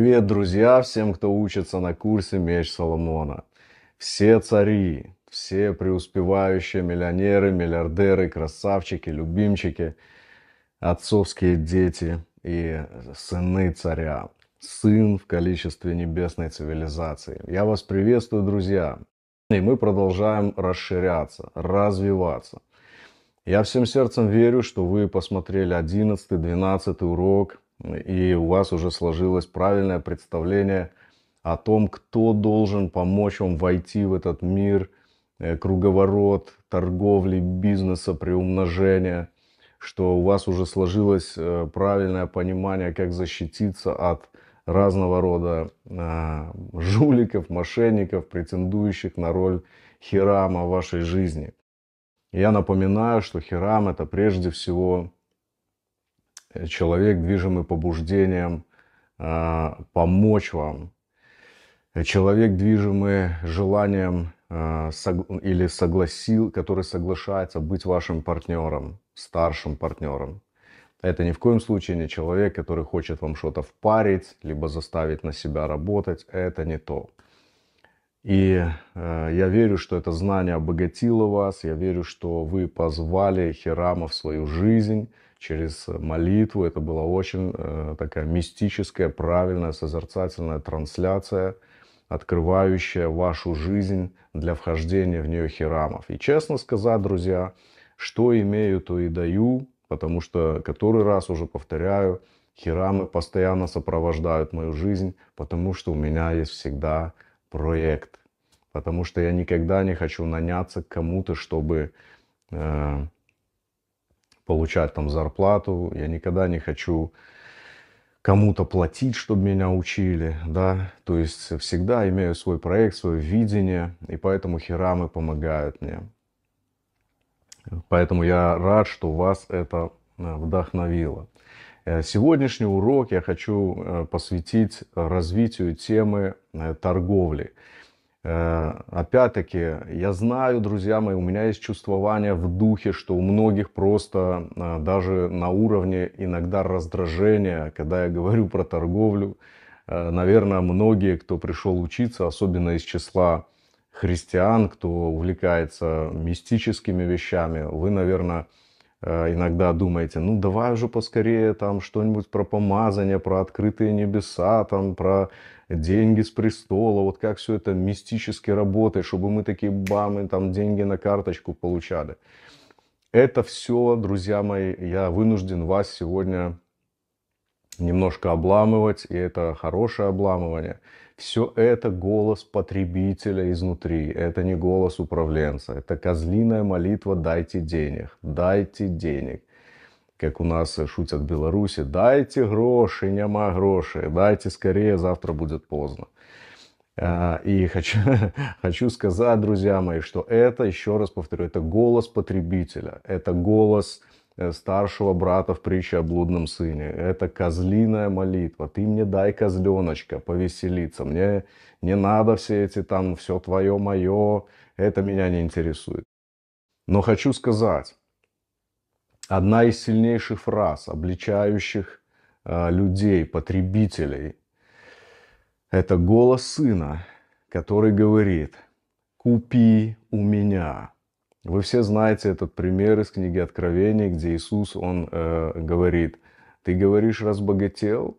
Привет, друзья, всем, кто учится на курсе «Меч Соломона». Все цари, все преуспевающие миллионеры, миллиардеры, красавчики, любимчики, отцовские дети и сыны царя. Сын в количестве небесной цивилизации. Я вас приветствую, друзья. И мы продолжаем расширяться, развиваться. Я всем сердцем верю, что вы посмотрели 11-12 урок – и у вас уже сложилось правильное представление о том, кто должен помочь вам войти в этот мир, э, круговорот торговли, бизнеса, приумножения, что у вас уже сложилось э, правильное понимание, как защититься от разного рода э, жуликов, мошенников, претендующих на роль хирама в вашей жизни. Я напоминаю, что хирам это прежде всего человек, движимый побуждением э, помочь вам, человек, движимый желанием э, сог- или согласил, который соглашается быть вашим партнером, старшим партнером. Это ни в коем случае не человек, который хочет вам что-то впарить, либо заставить на себя работать. Это не то. И э, я верю, что это знание обогатило вас. Я верю, что вы позвали Херама в свою жизнь через молитву. Это была очень э, такая мистическая, правильная, созерцательная трансляция, открывающая вашу жизнь для вхождения в нее хирамов. И честно сказать, друзья, что имею, то и даю, потому что, который раз уже повторяю, хирамы постоянно сопровождают мою жизнь, потому что у меня есть всегда проект. Потому что я никогда не хочу наняться к кому-то, чтобы э, получать там зарплату. Я никогда не хочу кому-то платить, чтобы меня учили, да, то есть всегда имею свой проект, свое видение, и поэтому херамы помогают мне. Поэтому я рад, что вас это э, вдохновило. Э, сегодняшний урок я хочу э, посвятить развитию темы торговли. Э, опять-таки, я знаю, друзья мои, у меня есть чувствование в духе, что у многих просто э, даже на уровне иногда раздражения, когда я говорю про торговлю, э, наверное, многие, кто пришел учиться, особенно из числа христиан, кто увлекается мистическими вещами, вы, наверное, иногда думаете, ну давай уже поскорее там что-нибудь про помазание, про открытые небеса, там про деньги с престола, вот как все это мистически работает, чтобы мы такие бамы, там деньги на карточку получали. Это все, друзья мои, я вынужден вас сегодня немножко обламывать, и это хорошее обламывание. Все это голос потребителя изнутри, это не голос управленца. Это козлиная молитва «дайте денег», «дайте денег» как у нас шутят в Беларуси, дайте гроши, няма гроши, дайте скорее, завтра будет поздно. И хочу, хочу сказать, друзья мои, что это, еще раз повторю, это голос потребителя, это голос старшего брата в притче о блудном сыне, это козлиная молитва, ты мне дай козленочка повеселиться, мне не надо все эти там, все твое, мое, это меня не интересует. Но хочу сказать, одна из сильнейших фраз, обличающих э, людей, потребителей, это голос сына, который говорит «Купи у меня». Вы все знаете этот пример из книги Откровения, где Иисус, он э, говорит, ты говоришь, разбогател,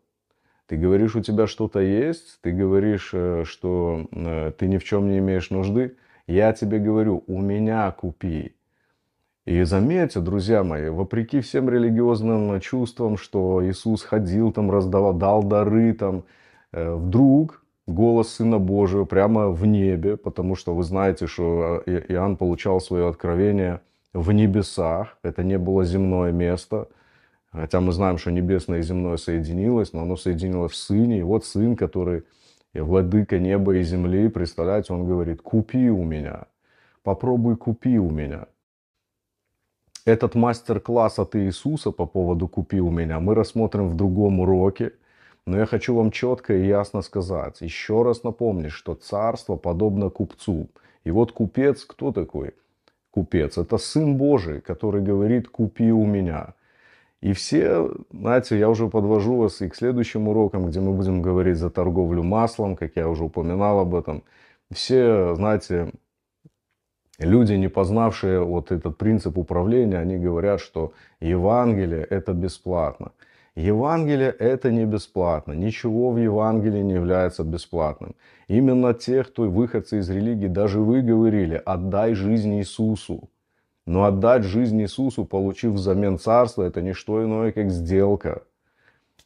ты говоришь, у тебя что-то есть, ты говоришь, э, что э, ты ни в чем не имеешь нужды. Я тебе говорю, у меня купи. И заметьте, друзья мои, вопреки всем религиозным чувствам, что Иисус ходил там, раздавал, дал дары там, э, вдруг голос Сына Божьего прямо в небе, потому что вы знаете, что э, Иоанн получал свое откровение в небесах, это не было земное место, хотя мы знаем, что небесное и земное соединилось, но оно соединилось в Сыне, и вот Сын, который владыка неба и земли, представляете, он говорит, купи у меня, попробуй купи у меня – этот мастер-класс от Иисуса по поводу «Купи у меня» мы рассмотрим в другом уроке. Но я хочу вам четко и ясно сказать, еще раз напомнить, что царство подобно купцу. И вот купец, кто такой? Купец – это Сын Божий, который говорит «Купи у меня». И все, знаете, я уже подвожу вас и к следующим урокам, где мы будем говорить за торговлю маслом, как я уже упоминал об этом. Все, знаете, люди, не познавшие вот этот принцип управления, они говорят, что Евангелие это бесплатно. Евангелие это не бесплатно. Ничего в Евангелии не является бесплатным. Именно те, кто выходцы из религии, даже вы говорили, отдай жизнь Иисусу. Но отдать жизнь Иисусу, получив взамен царство, это не что иное, как сделка.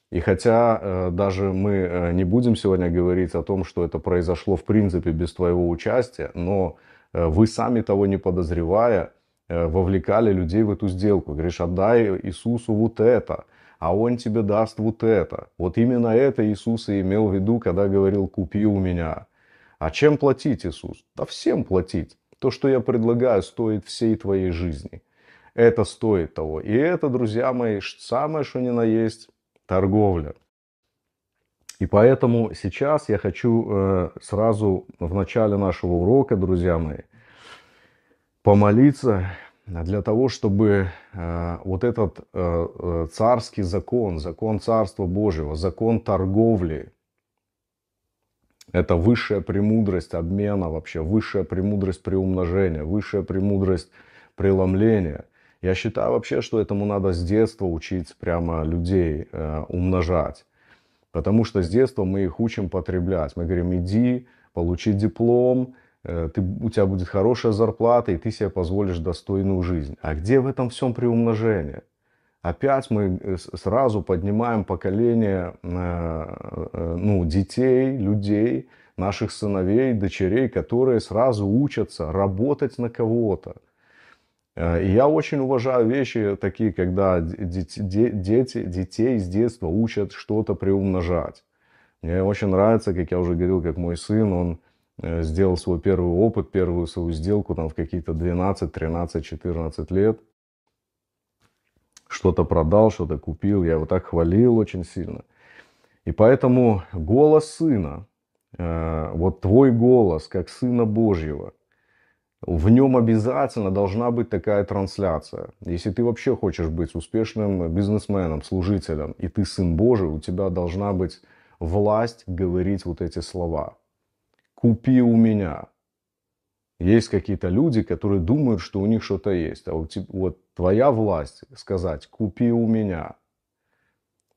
И хотя э, даже мы э, не будем сегодня говорить о том, что это произошло в принципе без твоего участия, но Э, вы сами того не подозревая, э, вовлекали людей в эту сделку. Говоришь, отдай Иисусу вот это, а Он тебе даст вот это. Вот именно это Иисус и имел в виду, когда говорил «купи у меня». А чем платить, Иисус? Да всем платить. То, что я предлагаю, стоит всей твоей жизни. Это стоит того. И это, друзья мои, самое что ни на есть торговля. И поэтому сейчас я хочу э, сразу в начале нашего урока, друзья мои, помолиться для того, чтобы э, вот этот э, царский закон, закон Царства Божьего, закон торговли, это высшая премудрость обмена вообще, высшая премудрость приумножения, высшая премудрость преломления. Я считаю вообще, что этому надо с детства учить прямо людей умножать. Потому что с детства мы их учим потреблять. Мы говорим, иди, получи диплом, э, ты, у тебя будет хорошая зарплата, и ты себе позволишь достойную жизнь. А где в этом всем приумножение? Опять мы э, сразу поднимаем поколение э, ну, детей, людей, наших сыновей, дочерей, которые сразу учатся работать на кого-то. Э, я очень уважаю вещи такие, когда дети, детей с детства учат что-то приумножать. Мне очень нравится, как я уже говорил, как мой сын, он э, сделал свой первый опыт, первую свою сделку там в какие-то 12, 13, 14 лет. Что-то продал, что-то купил, я его так хвалил очень сильно. И поэтому голос сына, э, вот твой голос, как сына Божьего – в нем обязательно должна быть такая трансляция. Если ты вообще хочешь быть успешным бизнесменом, служителем, и ты сын Божий, у тебя должна быть власть говорить вот эти слова. Купи у меня. Есть какие-то люди, которые думают, что у них что-то есть. А вот твоя власть сказать, купи у меня.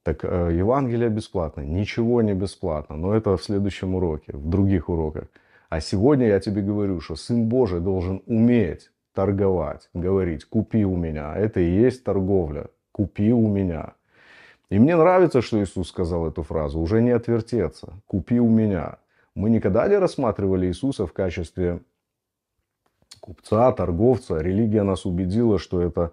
Так э, Евангелие бесплатно. Ничего не бесплатно. Но это в следующем уроке, в других уроках. А сегодня я тебе говорю, что Сын Божий должен уметь торговать, говорить, купи у меня. Это и есть торговля. Купи у меня. И мне нравится, что Иисус сказал эту фразу. Уже не отвертеться. Купи у меня. Мы никогда не рассматривали Иисуса в качестве купца, торговца. Религия нас убедила, что это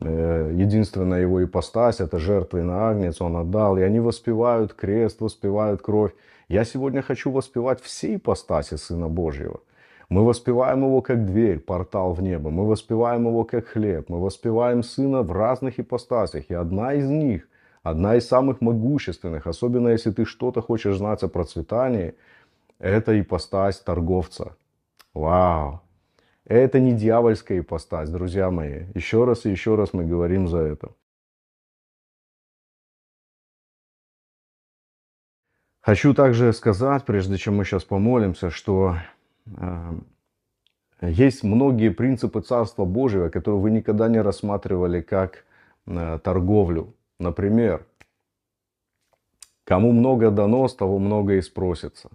э, единственная его ипостась, это жертвенный агнец, он отдал. И они воспевают крест, воспевают кровь. Я сегодня хочу воспевать все ипостаси Сына Божьего. Мы воспеваем его как дверь, портал в небо. Мы воспеваем его как хлеб. Мы воспеваем Сына в разных ипостасях. И одна из них, одна из самых могущественных, особенно если ты что-то хочешь знать о процветании, это ипостась торговца. Вау! Это не дьявольская ипостась, друзья мои. Еще раз и еще раз мы говорим за это. Хочу также сказать, прежде чем мы сейчас помолимся, что э, есть многие принципы Царства Божьего, которые вы никогда не рассматривали как э, торговлю. Например, кому много дано, с того много и спросится.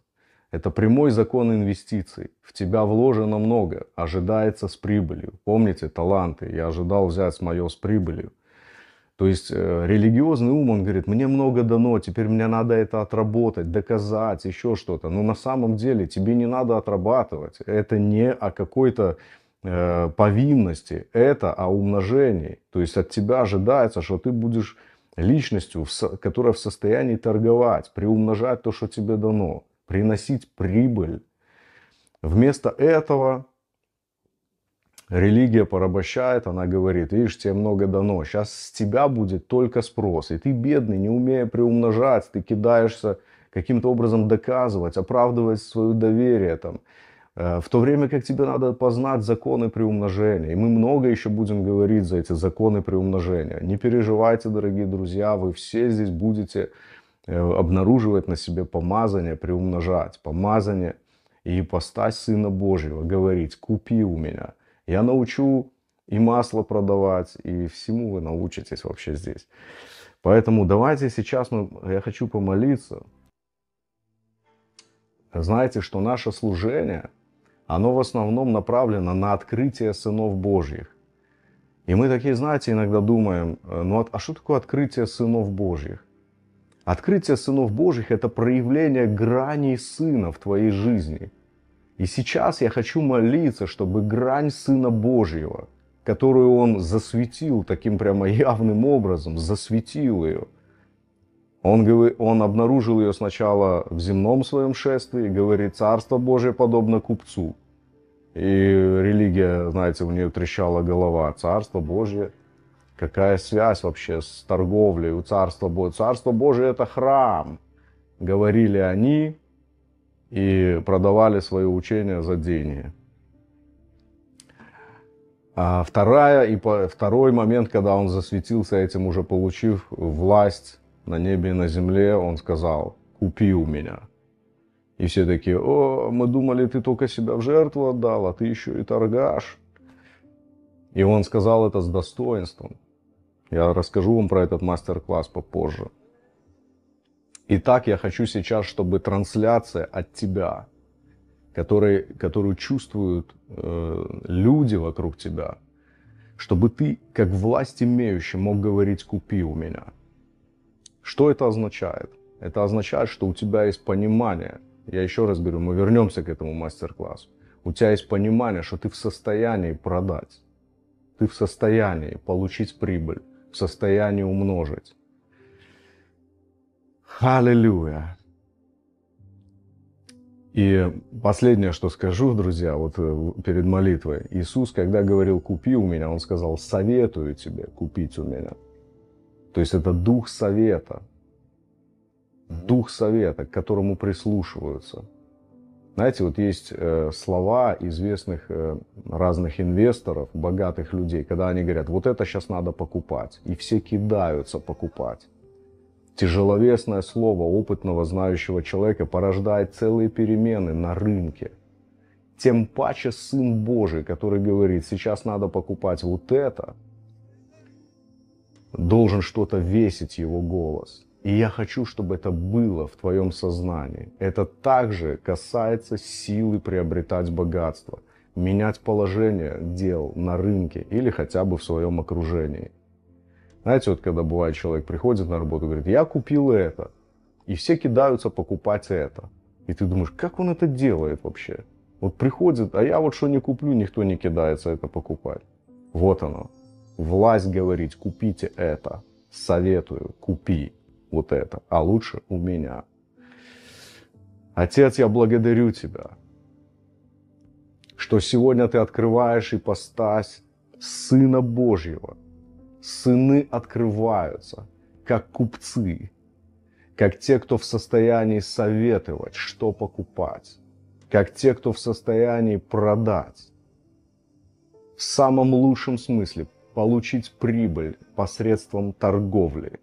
Это прямой закон инвестиций. В тебя вложено много, ожидается с прибылью. Помните таланты? Я ожидал взять мое с прибылью. То есть э, религиозный ум, он говорит, мне много дано, теперь мне надо это отработать, доказать, еще что-то. Но на самом деле тебе не надо отрабатывать. Это не о какой-то э, повинности, это о умножении. То есть от тебя ожидается, что ты будешь личностью, которая в состоянии торговать, приумножать то, что тебе дано, приносить прибыль. Вместо этого Религия порабощает, она говорит, видишь, тебе много дано, сейчас с тебя будет только спрос. И ты бедный, не умея приумножать, ты кидаешься каким-то образом доказывать, оправдывать свое доверие. Там, э, в то время как тебе надо познать законы приумножения. И мы много еще будем говорить за эти законы приумножения. Не переживайте, дорогие друзья, вы все здесь будете э, обнаруживать на себе помазание, приумножать. Помазание и ипостась Сына Божьего, говорить, купи у меня – я научу и масло продавать, и всему вы научитесь вообще здесь. Поэтому давайте сейчас мы, я хочу помолиться. Знаете, что наше служение, оно в основном направлено на открытие сынов Божьих. И мы такие, знаете, иногда думаем, э, ну а что такое открытие сынов Божьих? Открытие сынов Божьих – это проявление граней сына в твоей жизни – и сейчас я хочу молиться, чтобы грань Сына Божьего, которую Он засветил таким прямо явным образом, засветил ее. Он, он обнаружил ее сначала в земном своем шествии, говорит, Царство Божие подобно купцу. И религия, знаете, у нее трещала голова. Царство Божье, какая связь вообще с торговлей у Царства Божьего? Царство Божие это храм, говорили они, и продавали свое учение за деньги. А вторая, и по, второй момент, когда он засветился этим, уже получив власть на небе и на земле, он сказал, купи у меня. И все такие, о, мы думали, ты только себя в жертву отдал, а ты еще и торгаш. И он сказал это с достоинством. Я расскажу вам про этот мастер-класс попозже. И так я хочу сейчас, чтобы трансляция от тебя, который, которую чувствуют э, люди вокруг тебя, чтобы ты, как власть имеющий, мог говорить «купи у меня». Что это означает? Это означает, что у тебя есть понимание. Я еще раз говорю, мы вернемся к этому мастер-классу. У тебя есть понимание, что ты в состоянии продать. Ты в состоянии получить прибыль, в состоянии умножить Аллилуйя! И последнее, что скажу, друзья, вот э, перед молитвой. Иисус, когда говорил «купи у меня», Он сказал «советую тебе купить у меня». То есть это дух совета. Дух совета, к которому прислушиваются. Знаете, вот есть э, слова известных э, разных инвесторов, богатых людей, когда они говорят, вот это сейчас надо покупать. И все кидаются покупать. Тяжеловесное слово опытного знающего человека порождает целые перемены на рынке. Тем паче Сын Божий, который говорит, сейчас надо покупать вот это, должен что-то весить его голос. И я хочу, чтобы это было в твоем сознании. Это также касается силы приобретать богатство, менять положение дел на рынке или хотя бы в своем окружении – знаете, вот когда бывает человек приходит на работу и говорит, я купил это, и все кидаются покупать это. И ты думаешь, как он это делает вообще? Вот приходит, а я вот что не куплю, никто не кидается это покупать. Вот оно. Власть говорить, купите это. Советую, купи вот это. А лучше у меня. Отец, я благодарю тебя, что сегодня ты открываешь ипостась Сына Божьего – сыны открываются, как купцы, как те, кто в состоянии советовать, что покупать, как те, кто в состоянии продать. В самом лучшем смысле получить прибыль посредством торговли,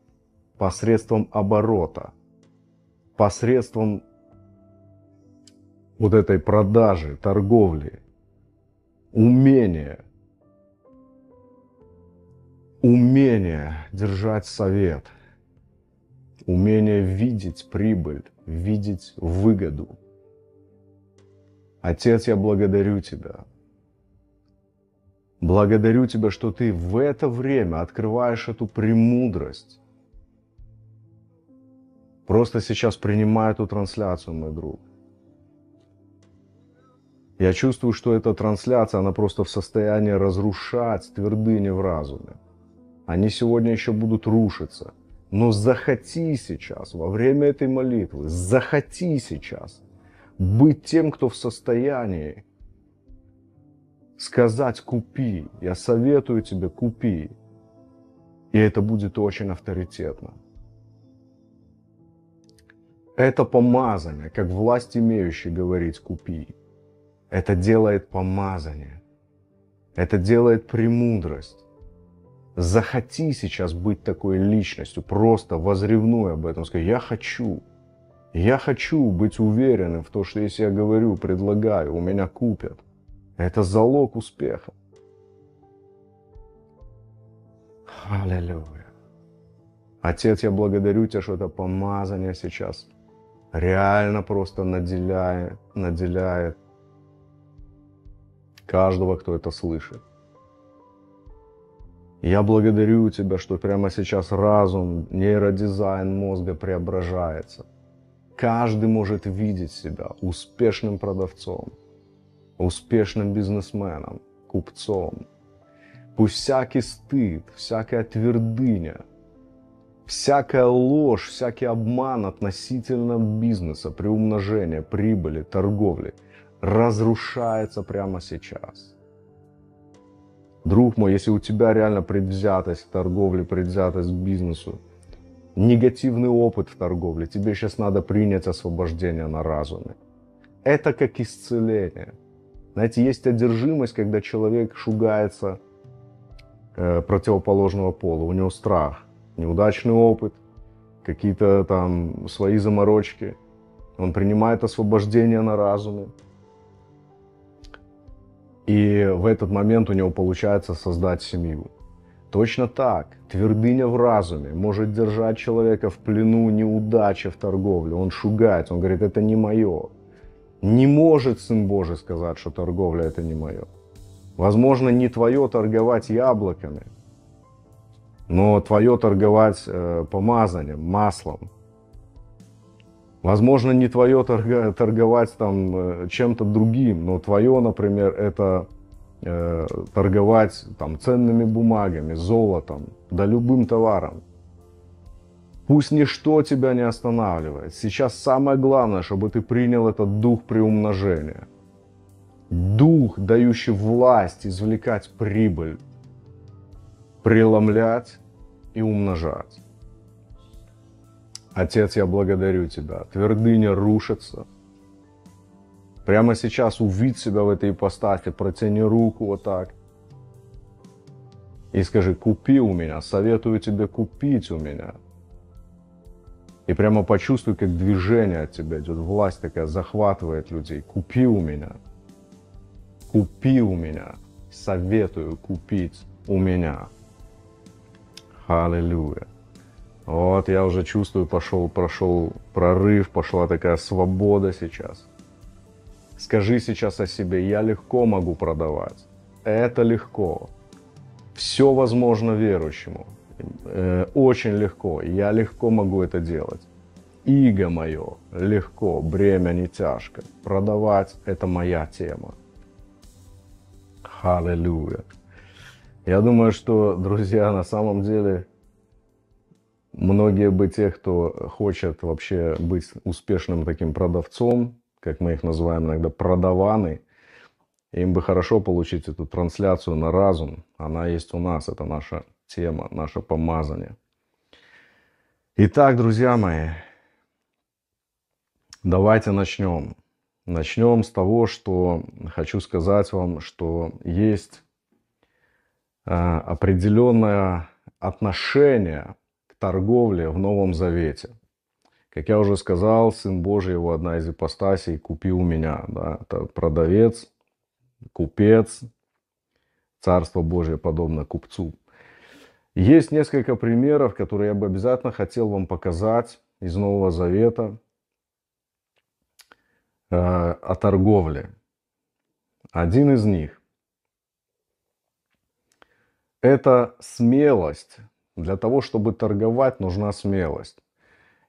посредством оборота, посредством вот этой продажи, торговли, умения – умение держать совет, умение видеть прибыль, видеть выгоду. Отец, я благодарю Тебя. Благодарю Тебя, что Ты в это время открываешь эту премудрость. Просто сейчас принимаю эту трансляцию, мой друг. Я чувствую, что эта трансляция, она просто в состоянии разрушать твердыни в разуме они сегодня еще будут рушиться. Но захоти сейчас, во время этой молитвы, захоти сейчас быть тем, кто в состоянии сказать «купи», я советую тебе «купи», и это будет очень авторитетно. Это помазание, как власть имеющая говорить «купи». Это делает помазание. Это делает премудрость захоти сейчас быть такой личностью, просто возревнуй об этом, скажи, я хочу, я хочу быть уверенным в том, что если я говорю, предлагаю, у меня купят. Это залог успеха. Аллилуйя. Отец, я благодарю тебя, что это помазание сейчас реально просто наделяет, наделяет каждого, кто это слышит. Я благодарю тебя, что прямо сейчас разум, нейродизайн мозга преображается. Каждый может видеть себя успешным продавцом, успешным бизнесменом, купцом. Пусть всякий стыд, всякая твердыня, всякая ложь, всякий обман относительно бизнеса, приумножения, прибыли, торговли разрушается прямо сейчас – Друг мой, если у тебя реально предвзятость к торговле, предвзятость к бизнесу, негативный опыт в торговле, тебе сейчас надо принять освобождение на разуме. Это как исцеление. Знаете, есть одержимость, когда человек шугается э, противоположного пола, у него страх, неудачный опыт, какие-то там свои заморочки. Он принимает освобождение на разуме, и в этот момент у него получается создать семью. Точно так, твердыня в разуме может держать человека в плену неудачи в торговле. Он шугается, он говорит, это не мое. Не может Сын Божий сказать, что торговля это не мое. Возможно, не твое торговать яблоками, но твое торговать э, помазанием, маслом, Возможно, не твое торговать там э, чем-то другим, но твое, например, это э, торговать там ценными бумагами, золотом, да любым товаром. Пусть ничто тебя не останавливает. Сейчас самое главное, чтобы ты принял этот дух приумножения. Дух, дающий власть извлекать прибыль, преломлять и умножать. Отец, я благодарю Тебя. Твердыня рушится. Прямо сейчас увидь себя в этой ипостаси, протяни руку вот так. И скажи, купи у меня, советую тебе купить у меня. И прямо почувствуй, как движение от тебя идет, власть такая захватывает людей. Купи у меня. Купи у меня. Советую купить у меня. Hallelujah. Вот, я уже чувствую, пошел, прошел прорыв, пошла такая свобода сейчас. Скажи сейчас о себе, я легко могу продавать. Это легко. Все возможно верующему. Э, очень легко. Я легко могу это делать. Иго мое легко, бремя не тяжко. Продавать – это моя тема. Аллилуйя. Я думаю, что, друзья, на самом деле Многие бы те, кто хочет вообще быть успешным таким продавцом, как мы их называем иногда, продаваны, им бы хорошо получить эту трансляцию на разум. Она есть у нас, это наша тема, наше помазание. Итак, друзья мои, давайте начнем. Начнем с того, что хочу сказать вам, что есть а, определенное отношение торговле в Новом Завете. Как я уже сказал, Сын Божий, его одна из ипостасей, купи у меня. Да? Это продавец, купец. Царство Божие подобно купцу. Есть несколько примеров, которые я бы обязательно хотел вам показать из Нового Завета э, о торговле. Один из них – это смелость для того, чтобы торговать, нужна смелость.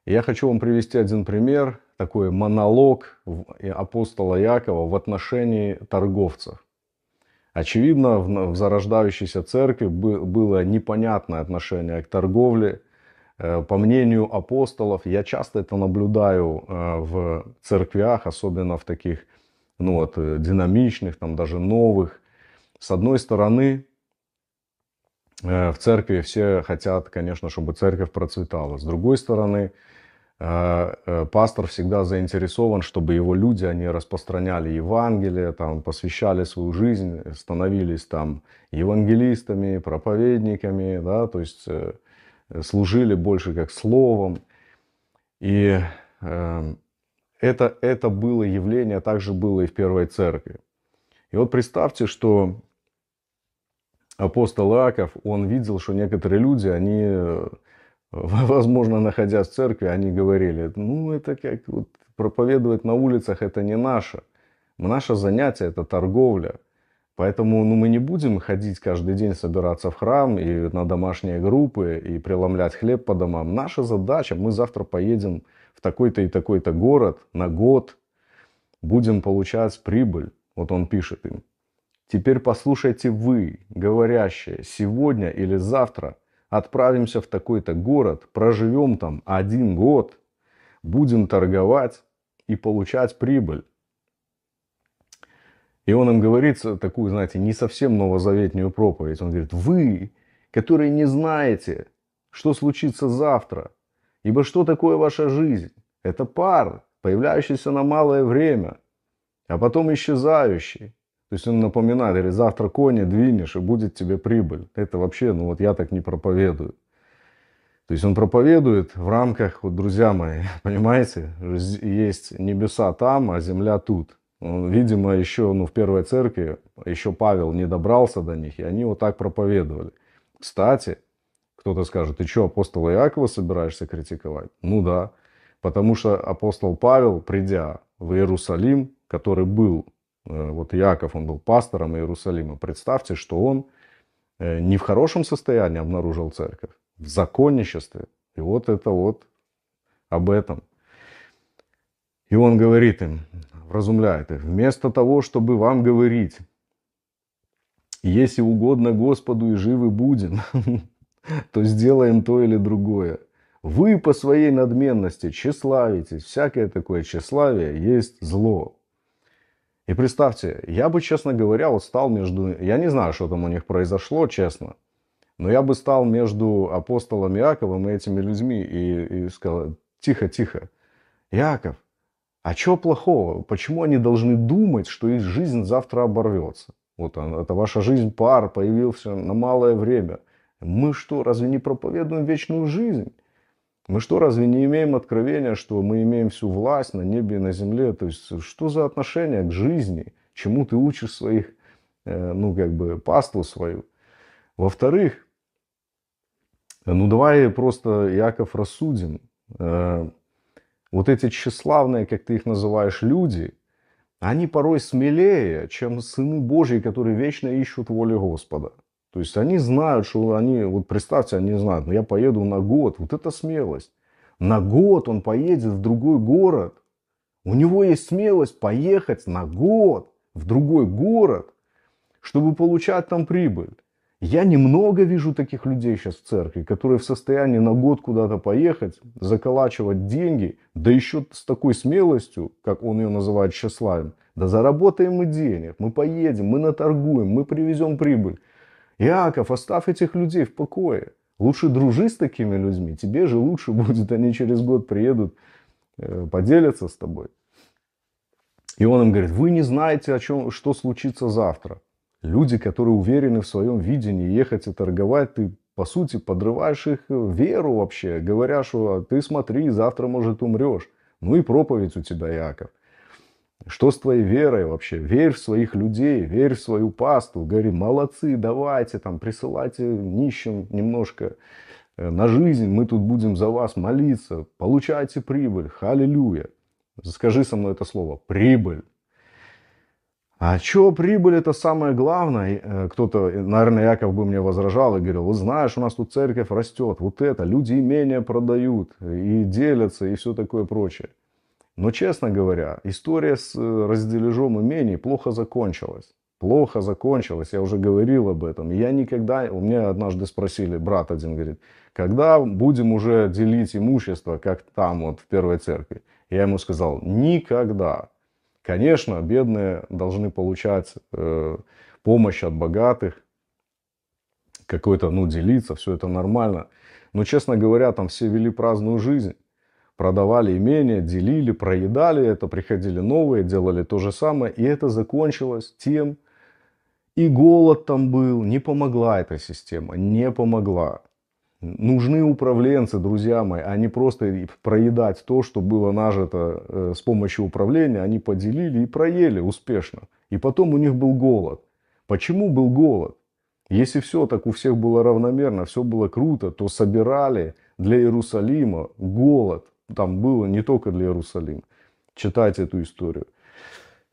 я хочу вам привести один пример, такой монолог апостола Якова в отношении торговцев. Очевидно, в зарождающейся церкви было непонятное отношение к торговле. Э, по мнению апостолов, я часто это наблюдаю э, в церквях, особенно в таких ну вот, э, динамичных, там даже новых. С одной стороны, Э, в церкви все хотят, конечно, чтобы церковь процветала. С другой стороны, э, э, пастор всегда заинтересован, чтобы его люди, они распространяли Евангелие, там, посвящали свою жизнь, становились там евангелистами, проповедниками, да, то есть служили больше как словом. И это, это было явление, также было и в первой церкви. И вот представьте, что апостол Иаков, он видел, что некоторые люди, они, э, возможно, находясь в церкви, они говорили, ну, это как вот, проповедовать на улицах, это не наше. Наше занятие – это торговля. Поэтому ну, мы не будем ходить каждый день, собираться в храм и на домашние группы и преломлять хлеб по домам. Наша задача, мы завтра поедем в такой-то и такой-то город на год, будем получать прибыль. Вот он пишет им. Теперь послушайте вы, говорящие, сегодня или завтра отправимся в такой-то город, проживем там один год, будем торговать и получать прибыль. И он им говорит такую, знаете, не совсем новозаветнюю проповедь. Он говорит, вы, которые не знаете, что случится завтра, ибо что такое ваша жизнь? Это пар, появляющийся на малое время, а потом исчезающий. То есть он напоминает, или завтра коня двинешь, и будет тебе прибыль. Это вообще, ну вот я так не проповедую. То есть он проповедует в рамках, вот, друзья мои, понимаете, есть небеса там, а земля тут. Видимо, еще ну, в первой церкви, еще Павел не добрался до них, и они вот так проповедовали. Кстати, кто-то скажет, ты что, апостола Иакова собираешься критиковать? Ну да, потому что апостол Павел, придя в Иерусалим, который был Э, вот Иаков, он был пастором Иерусалима. Представьте, что он э, не в хорошем состоянии обнаружил церковь, в законничестве. И вот это вот об этом. И он говорит им, вразумляет их, вместо того, чтобы вам говорить, если угодно Господу и живы будем, то сделаем то или другое. Вы по своей надменности тщеславитесь. Всякое такое тщеславие есть зло. И представьте, я бы, честно говоря, вот стал между... Я не знаю, что там у них произошло, честно. Но я бы стал между апостолом Иаковым и этими людьми и, и сказал, тихо, тихо, Яков, а чего плохого? Почему они должны думать, что их жизнь завтра оборвется? Вот она, это ваша жизнь пар появился на малое время. Мы что, разве не проповедуем вечную жизнь? Мы что, разве не имеем откровения, что мы имеем всю власть на небе и на земле? То есть, что за отношение к жизни? Чему ты учишь своих, э, ну, как бы, паству свою? Во-вторых, э, ну, давай просто, Яков, рассудим. Э, вот эти тщеславные, как ты их называешь, люди, они порой смелее, чем сыны Божьи, которые вечно ищут воли Господа. То есть они знают, что они, вот представьте, они знают, но «Ну, я поеду на год, вот это смелость. На год он поедет в другой город. У него есть смелость поехать на год в другой город, чтобы получать там прибыль. Я немного вижу таких людей сейчас в церкви, которые в состоянии на год куда-то поехать, заколачивать деньги, да еще с такой смелостью, как он ее называет тщеславием, да заработаем мы денег, мы поедем, мы наторгуем, мы привезем прибыль. Иаков, оставь этих людей в покое. Лучше дружи с такими людьми. Тебе же лучше будет. Они через год приедут, э, поделятся с тобой. И он им говорит, вы не знаете, о чем, что случится завтра. Люди, которые уверены в своем видении, ехать и торговать, ты, по сути, подрываешь их э, веру вообще, говоря, что «А ты смотри, завтра, может, умрешь. Ну и проповедь у тебя, Яков." Что с твоей верой вообще? Верь в своих людей, верь в свою пасту. Говори, молодцы, давайте, там, присылайте нищим немножко э, на жизнь. Мы тут будем за вас молиться. Получайте прибыль. Аллилуйя. Скажи со мной это слово. Прибыль. А что прибыль это самое главное? Э, кто-то, э, наверное, Яков бы мне возражал и говорил, вот знаешь, у нас тут церковь растет, вот это, люди имения продают и делятся и все такое прочее. Но, честно говоря, история с э, раздележом имений плохо закончилась. Плохо закончилась, я уже говорил об этом. Я никогда, у меня однажды спросили, брат один говорит, когда будем уже делить имущество, как там вот в первой церкви? Я ему сказал, никогда. Конечно, бедные должны получать э, помощь от богатых, какой-то, ну, делиться, все это нормально. Но, честно говоря, там все вели праздную жизнь продавали имение, делили, проедали это, приходили новые, делали то же самое. И это закончилось тем, и голод там был, не помогла эта система, не помогла. Нужны управленцы, друзья мои, а не просто проедать то, что было нажито э, с помощью управления. Они поделили и проели успешно. И потом у них был голод. Почему был голод? Если все так у всех было равномерно, все было круто, то собирали для Иерусалима голод там было не только для Иерусалима. Читайте эту историю.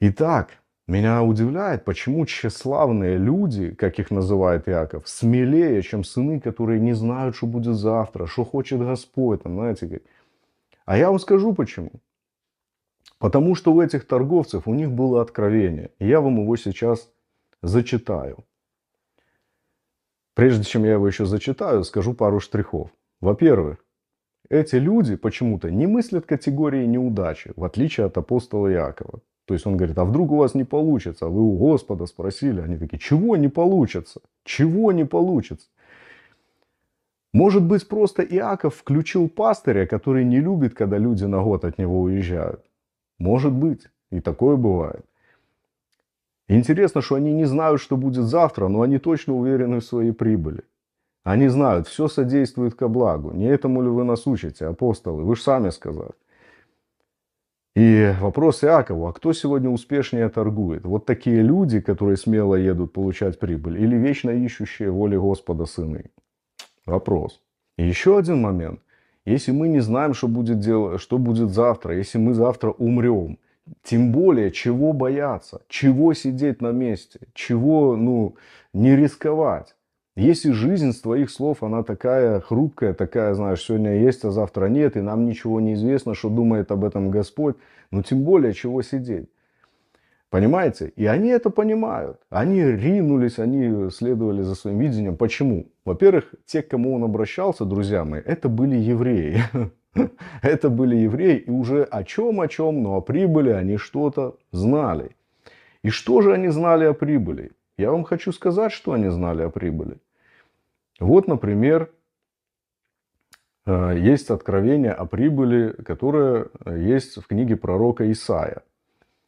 Итак, меня удивляет, почему тщеславные люди, как их называет Яков, смелее, чем сыны, которые не знают, что будет завтра, что хочет Господь, там, знаете, как. А я вам скажу почему. Потому что у этих торговцев, у них было откровение. И я вам его сейчас зачитаю. Прежде чем я его еще зачитаю, скажу пару штрихов. Во-первых, эти люди почему-то не мыслят категории неудачи, в отличие от апостола Иакова. То есть он говорит, а вдруг у вас не получится? Вы у Господа спросили. Они такие, чего не получится? Чего не получится? Может быть, просто Иаков включил пастыря, который не любит, когда люди на год от него уезжают. Может быть. И такое бывает. Интересно, что они не знают, что будет завтра, но они точно уверены в своей прибыли. Они знают, все содействует ко благу. Не этому ли вы нас учите, апостолы? Вы же сами сказали. И вопрос Иакову, а кто сегодня успешнее торгует? Вот такие люди, которые смело едут получать прибыль, или вечно ищущие воли Господа сыны? Вопрос. И еще один момент. Если мы не знаем, что будет, дел... что будет завтра, если мы завтра умрем, тем более, чего бояться, чего сидеть на месте, чего ну, не рисковать. Если жизнь с твоих слов, она такая хрупкая, такая, знаешь, сегодня есть, а завтра нет, и нам ничего не известно, что думает об этом Господь, ну тем более, чего сидеть. Понимаете? И они это понимают. Они ринулись, они следовали за своим видением. Почему? Во-первых, те, к кому он обращался, друзья мои, это были евреи. Это были евреи, и уже о чем, о чем, но о прибыли они что-то знали. И что же они знали о прибыли? Я вам хочу сказать, что они знали о прибыли. Вот, например, э, есть откровение о прибыли, которое э, есть в книге пророка Исаия.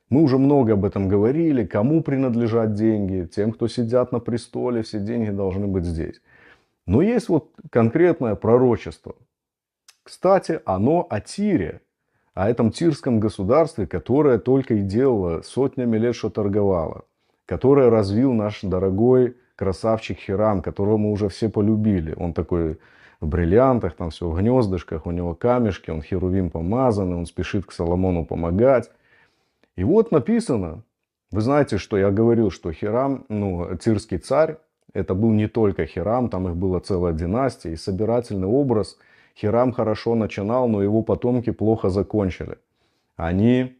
Мы уже много об этом говорили, кому принадлежат деньги, тем, кто сидят на престоле, все деньги должны быть здесь. Но есть вот конкретное пророчество. Кстати, оно о Тире, о этом тирском государстве, которое только и делало сотнями лет, что торговало, которое развил наш дорогой красавчик Хиран, которого мы уже все полюбили. Он такой в бриллиантах, там все в гнездышках, у него камешки, он херувим помазанный, он спешит к Соломону помогать. И вот написано, вы знаете, что я говорил, что Хирам, ну, цирский царь, это был не только Хирам, там их была целая династия, и собирательный образ Хирам хорошо начинал, но его потомки плохо закончили. Они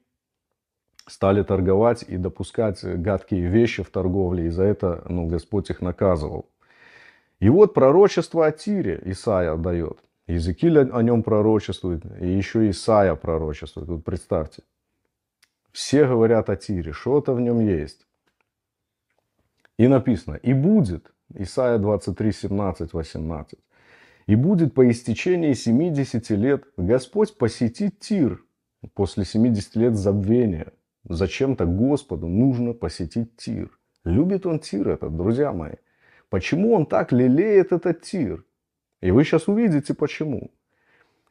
стали торговать и допускать гадкие вещи в торговле, и за это ну, Господь их наказывал. И вот пророчество о Тире Исаия дает. Иезекииль о нем пророчествует, и еще Исаия пророчествует. Вот представьте, все говорят о Тире, что-то в нем есть. И написано, и будет, Исаия 23, 17, 18, и будет по истечении 70 лет Господь посетит Тир после 70 лет забвения – Зачем-то Господу нужно посетить Тир. Любит он Тир этот, друзья мои. Почему он так лелеет этот Тир? И вы сейчас увидите почему.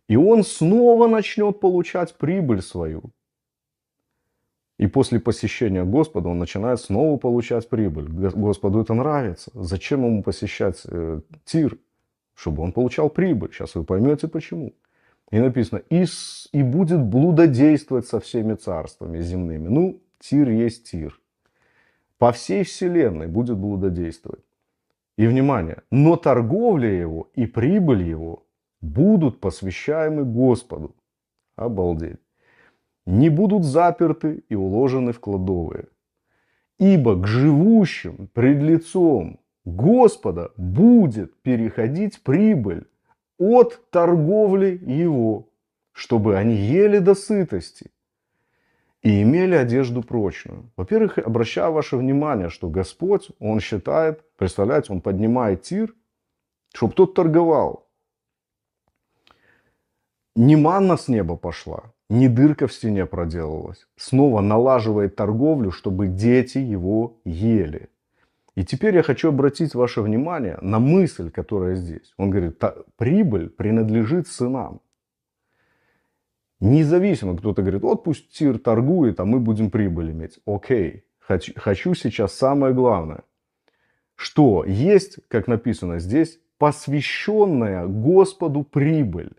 И он снова начнет получать прибыль свою. И после посещения Господа он начинает снова получать прибыль. Господу это нравится. Зачем ему посещать э, Тир? Чтобы он получал прибыль. Сейчас вы поймете почему. И написано, и, и будет блудодействовать со всеми царствами земными. Ну, тир есть тир. По всей вселенной будет блудодействовать. И внимание, но торговля его и прибыль его будут посвящаемы Господу. Обалдеть. Не будут заперты и уложены в кладовые. Ибо к живущим пред лицом Господа будет переходить прибыль от торговли его, чтобы они ели до сытости и имели одежду прочную. Во-первых, обращаю ваше внимание, что Господь, Он считает, представляете, Он поднимает тир, чтобы тот торговал. Не манна с неба пошла, не дырка в стене проделалась. Снова налаживает торговлю, чтобы дети его ели. И теперь я хочу обратить ваше внимание на мысль, которая здесь. Он говорит, прибыль принадлежит сынам. Независимо, кто-то говорит, вот пусть ТИР торгует, а мы будем прибыль иметь. Окей, хочу, хочу сейчас самое главное, что есть, как написано здесь, посвященная Господу прибыль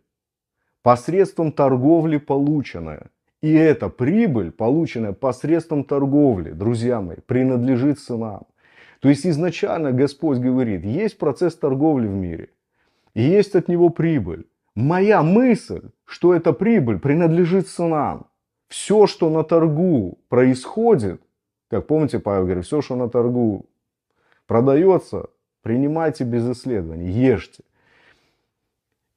посредством торговли полученная. И эта прибыль, полученная посредством торговли, друзья мои, принадлежит сынам. То есть изначально Господь говорит, есть процесс торговли в мире, и есть от него прибыль. Моя мысль, что эта прибыль принадлежит нам. Все, что на торгу происходит, как помните, Павел говорит, все, что на торгу продается, принимайте без исследований, ешьте.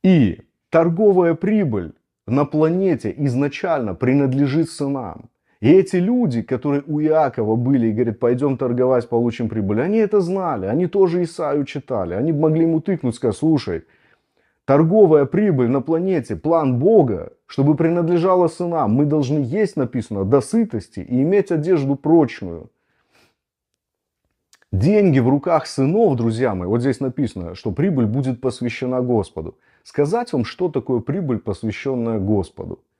И торговая прибыль на планете изначально принадлежит нам. И эти люди, которые у Иакова были и говорят, пойдем торговать, получим прибыль, они это знали, они тоже Исаю читали, они могли ему тыкнуть, сказать, слушай, торговая прибыль на планете, план Бога, чтобы принадлежала сынам, мы должны есть, написано, до сытости и иметь одежду прочную. Деньги в руках сынов, друзья мои, вот здесь написано, что прибыль будет посвящена Господу. Сказать вам, что такое прибыль, посвященная Господу –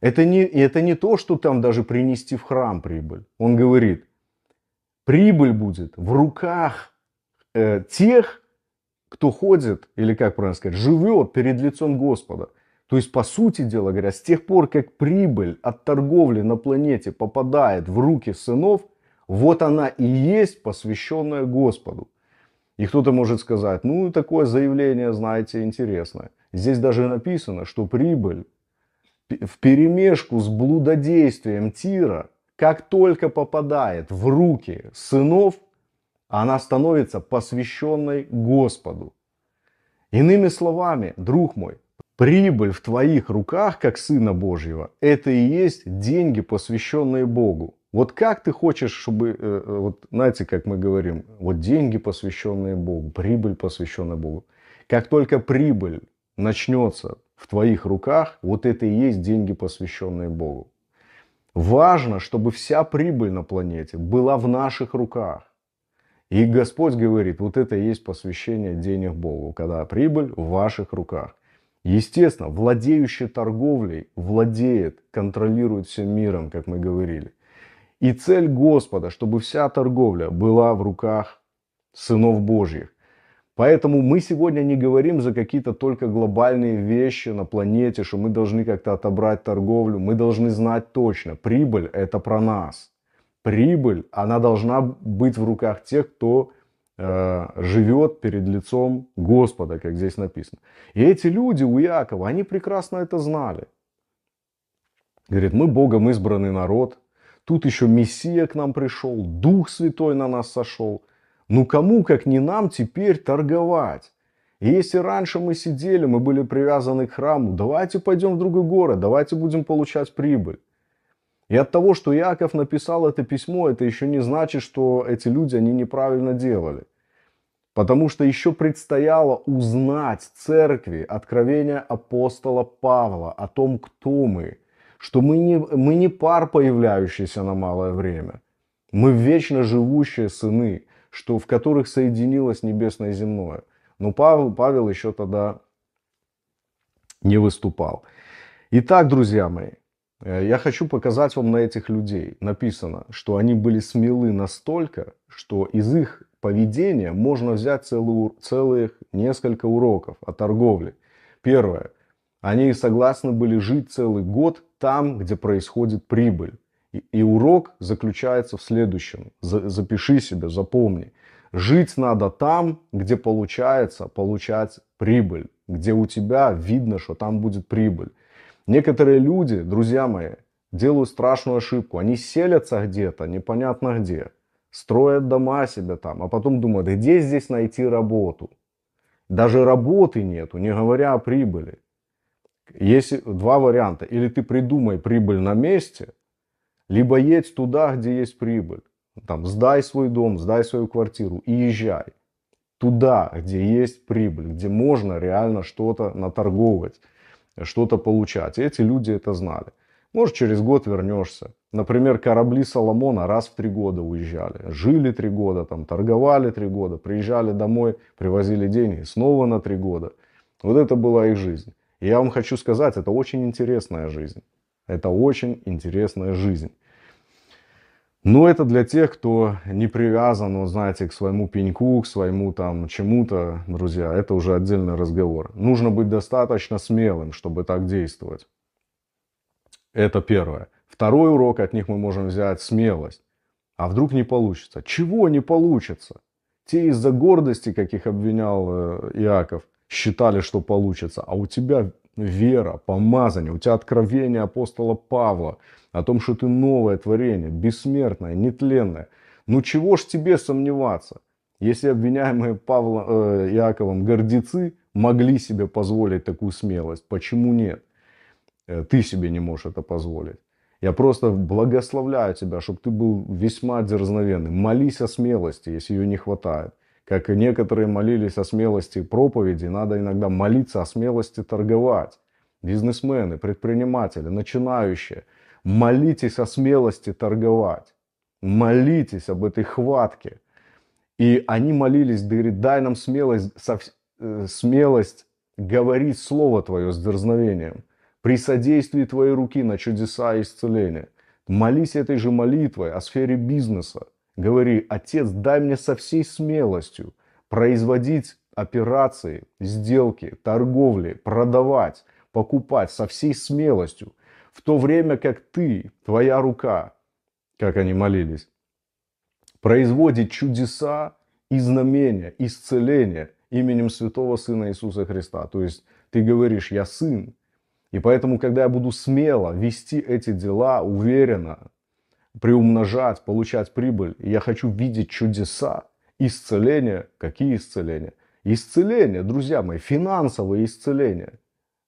это не, это не то, что там даже принести в храм прибыль. Он говорит, прибыль будет в руках э, тех, кто ходит, или как правильно сказать, живет перед лицом Господа. То есть, по сути дела говоря, с тех пор, как прибыль от торговли на планете попадает в руки сынов, вот она и есть посвященная Господу. И кто-то может сказать, ну такое заявление, знаете, интересное. Здесь даже написано, что прибыль в перемешку с блудодействием Тира, как только попадает в руки сынов, она становится посвященной Господу. Иными словами, друг мой, прибыль в твоих руках, как Сына Божьего, это и есть деньги, посвященные Богу. Вот как ты хочешь, чтобы, э, э, вот знаете, как мы говорим, вот деньги, посвященные Богу, прибыль, посвященная Богу. Как только прибыль начнется в твоих руках, вот это и есть деньги, посвященные Богу. Важно, чтобы вся прибыль на планете была в наших руках. И Господь говорит, вот это и есть посвящение денег Богу, когда прибыль в ваших руках. Естественно, владеющий торговлей владеет, контролирует всем миром, как мы говорили. И цель Господа, чтобы вся торговля была в руках сынов Божьих. Поэтому мы сегодня не говорим за какие-то только глобальные вещи на планете, что мы должны как-то отобрать торговлю. Мы должны знать точно, прибыль – это про нас. Прибыль, она должна быть в руках тех, кто э, живет перед лицом Господа, как здесь написано. И эти люди у Якова, они прекрасно это знали. Говорит, мы Богом избранный народ, тут еще Мессия к нам пришел, Дух Святой на нас сошел – ну кому, как не нам, теперь торговать? И если раньше мы сидели, мы были привязаны к храму, давайте пойдем в другой город, давайте будем получать прибыль. И от того, что Яков написал это письмо, это еще не значит, что эти люди, они неправильно делали. Потому что еще предстояло узнать церкви откровение апостола Павла о том, кто мы. Что мы не, мы не пар, появляющийся на малое время. Мы вечно живущие сыны что в которых соединилось небесное и земное. Но Павел, Павел еще тогда не выступал. Итак, друзья мои, э, я хочу показать вам на этих людей. Написано, что они были смелы настолько, что из их поведения можно взять целую, целых несколько уроков о торговле. Первое. Они согласны были жить целый год там, где происходит прибыль. И, урок заключается в следующем. запиши себе, запомни. Жить надо там, где получается получать прибыль, где у тебя видно, что там будет прибыль. Некоторые люди, друзья мои, делают страшную ошибку. Они селятся где-то, непонятно где, строят дома себе там, а потом думают, где здесь найти работу. Даже работы нету, не говоря о прибыли. Есть два варианта. Или ты придумай прибыль на месте, либо едь туда, где есть прибыль. Там, сдай свой дом, сдай свою квартиру и езжай. Туда, где есть прибыль, где можно реально что-то наторговать, что-то получать. эти люди это знали. Может, через год вернешься. Например, корабли Соломона раз в три года уезжали. Жили три года, там, торговали три года, приезжали домой, привозили деньги, снова на три года. Вот это была их жизнь. И я вам хочу сказать, это очень интересная жизнь. Это очень интересная жизнь. Но это для тех, кто не привязан, вот знаете, к своему пеньку, к своему там чему-то, друзья, это уже отдельный разговор. Нужно быть достаточно смелым, чтобы так действовать. Это первое. Второй урок от них мы можем взять смелость. А вдруг не получится? Чего не получится? Те из-за гордости, каких обвинял э, Иаков, считали, что получится, а у тебя вера, помазание, у тебя откровение апостола Павла о том, что ты новое творение, бессмертное, нетленное. Ну чего ж тебе сомневаться, если обвиняемые Павлом, э, Иаковом гордецы могли себе позволить такую смелость? Почему нет? Э, ты себе не можешь это позволить. Я просто благословляю тебя, чтобы ты был весьма дерзновенный. Молись о смелости, если ее не хватает. Как и некоторые молились о смелости проповеди, надо иногда молиться о смелости торговать. Бизнесмены, предприниматели, начинающие, молитесь о смелости торговать. Молитесь об этой хватке. И они молились, говорит, дай нам смелость, со, э, смелость говорить слово твое с дерзновением. При содействии твоей руки на чудеса и исцеления. Молись этой же молитвой о сфере бизнеса, Говори, Отец, дай мне со всей смелостью производить операции, сделки, торговли, продавать, покупать со всей смелостью, в то время как ты, твоя рука, как они молились, производит чудеса и знамения, исцеления именем Святого Сына Иисуса Христа. То есть ты говоришь, я сын, и поэтому, когда я буду смело вести эти дела, уверенно, приумножать, получать прибыль. я хочу видеть чудеса, исцеления. Какие исцеления? Исцеления, друзья мои, финансовое исцеление.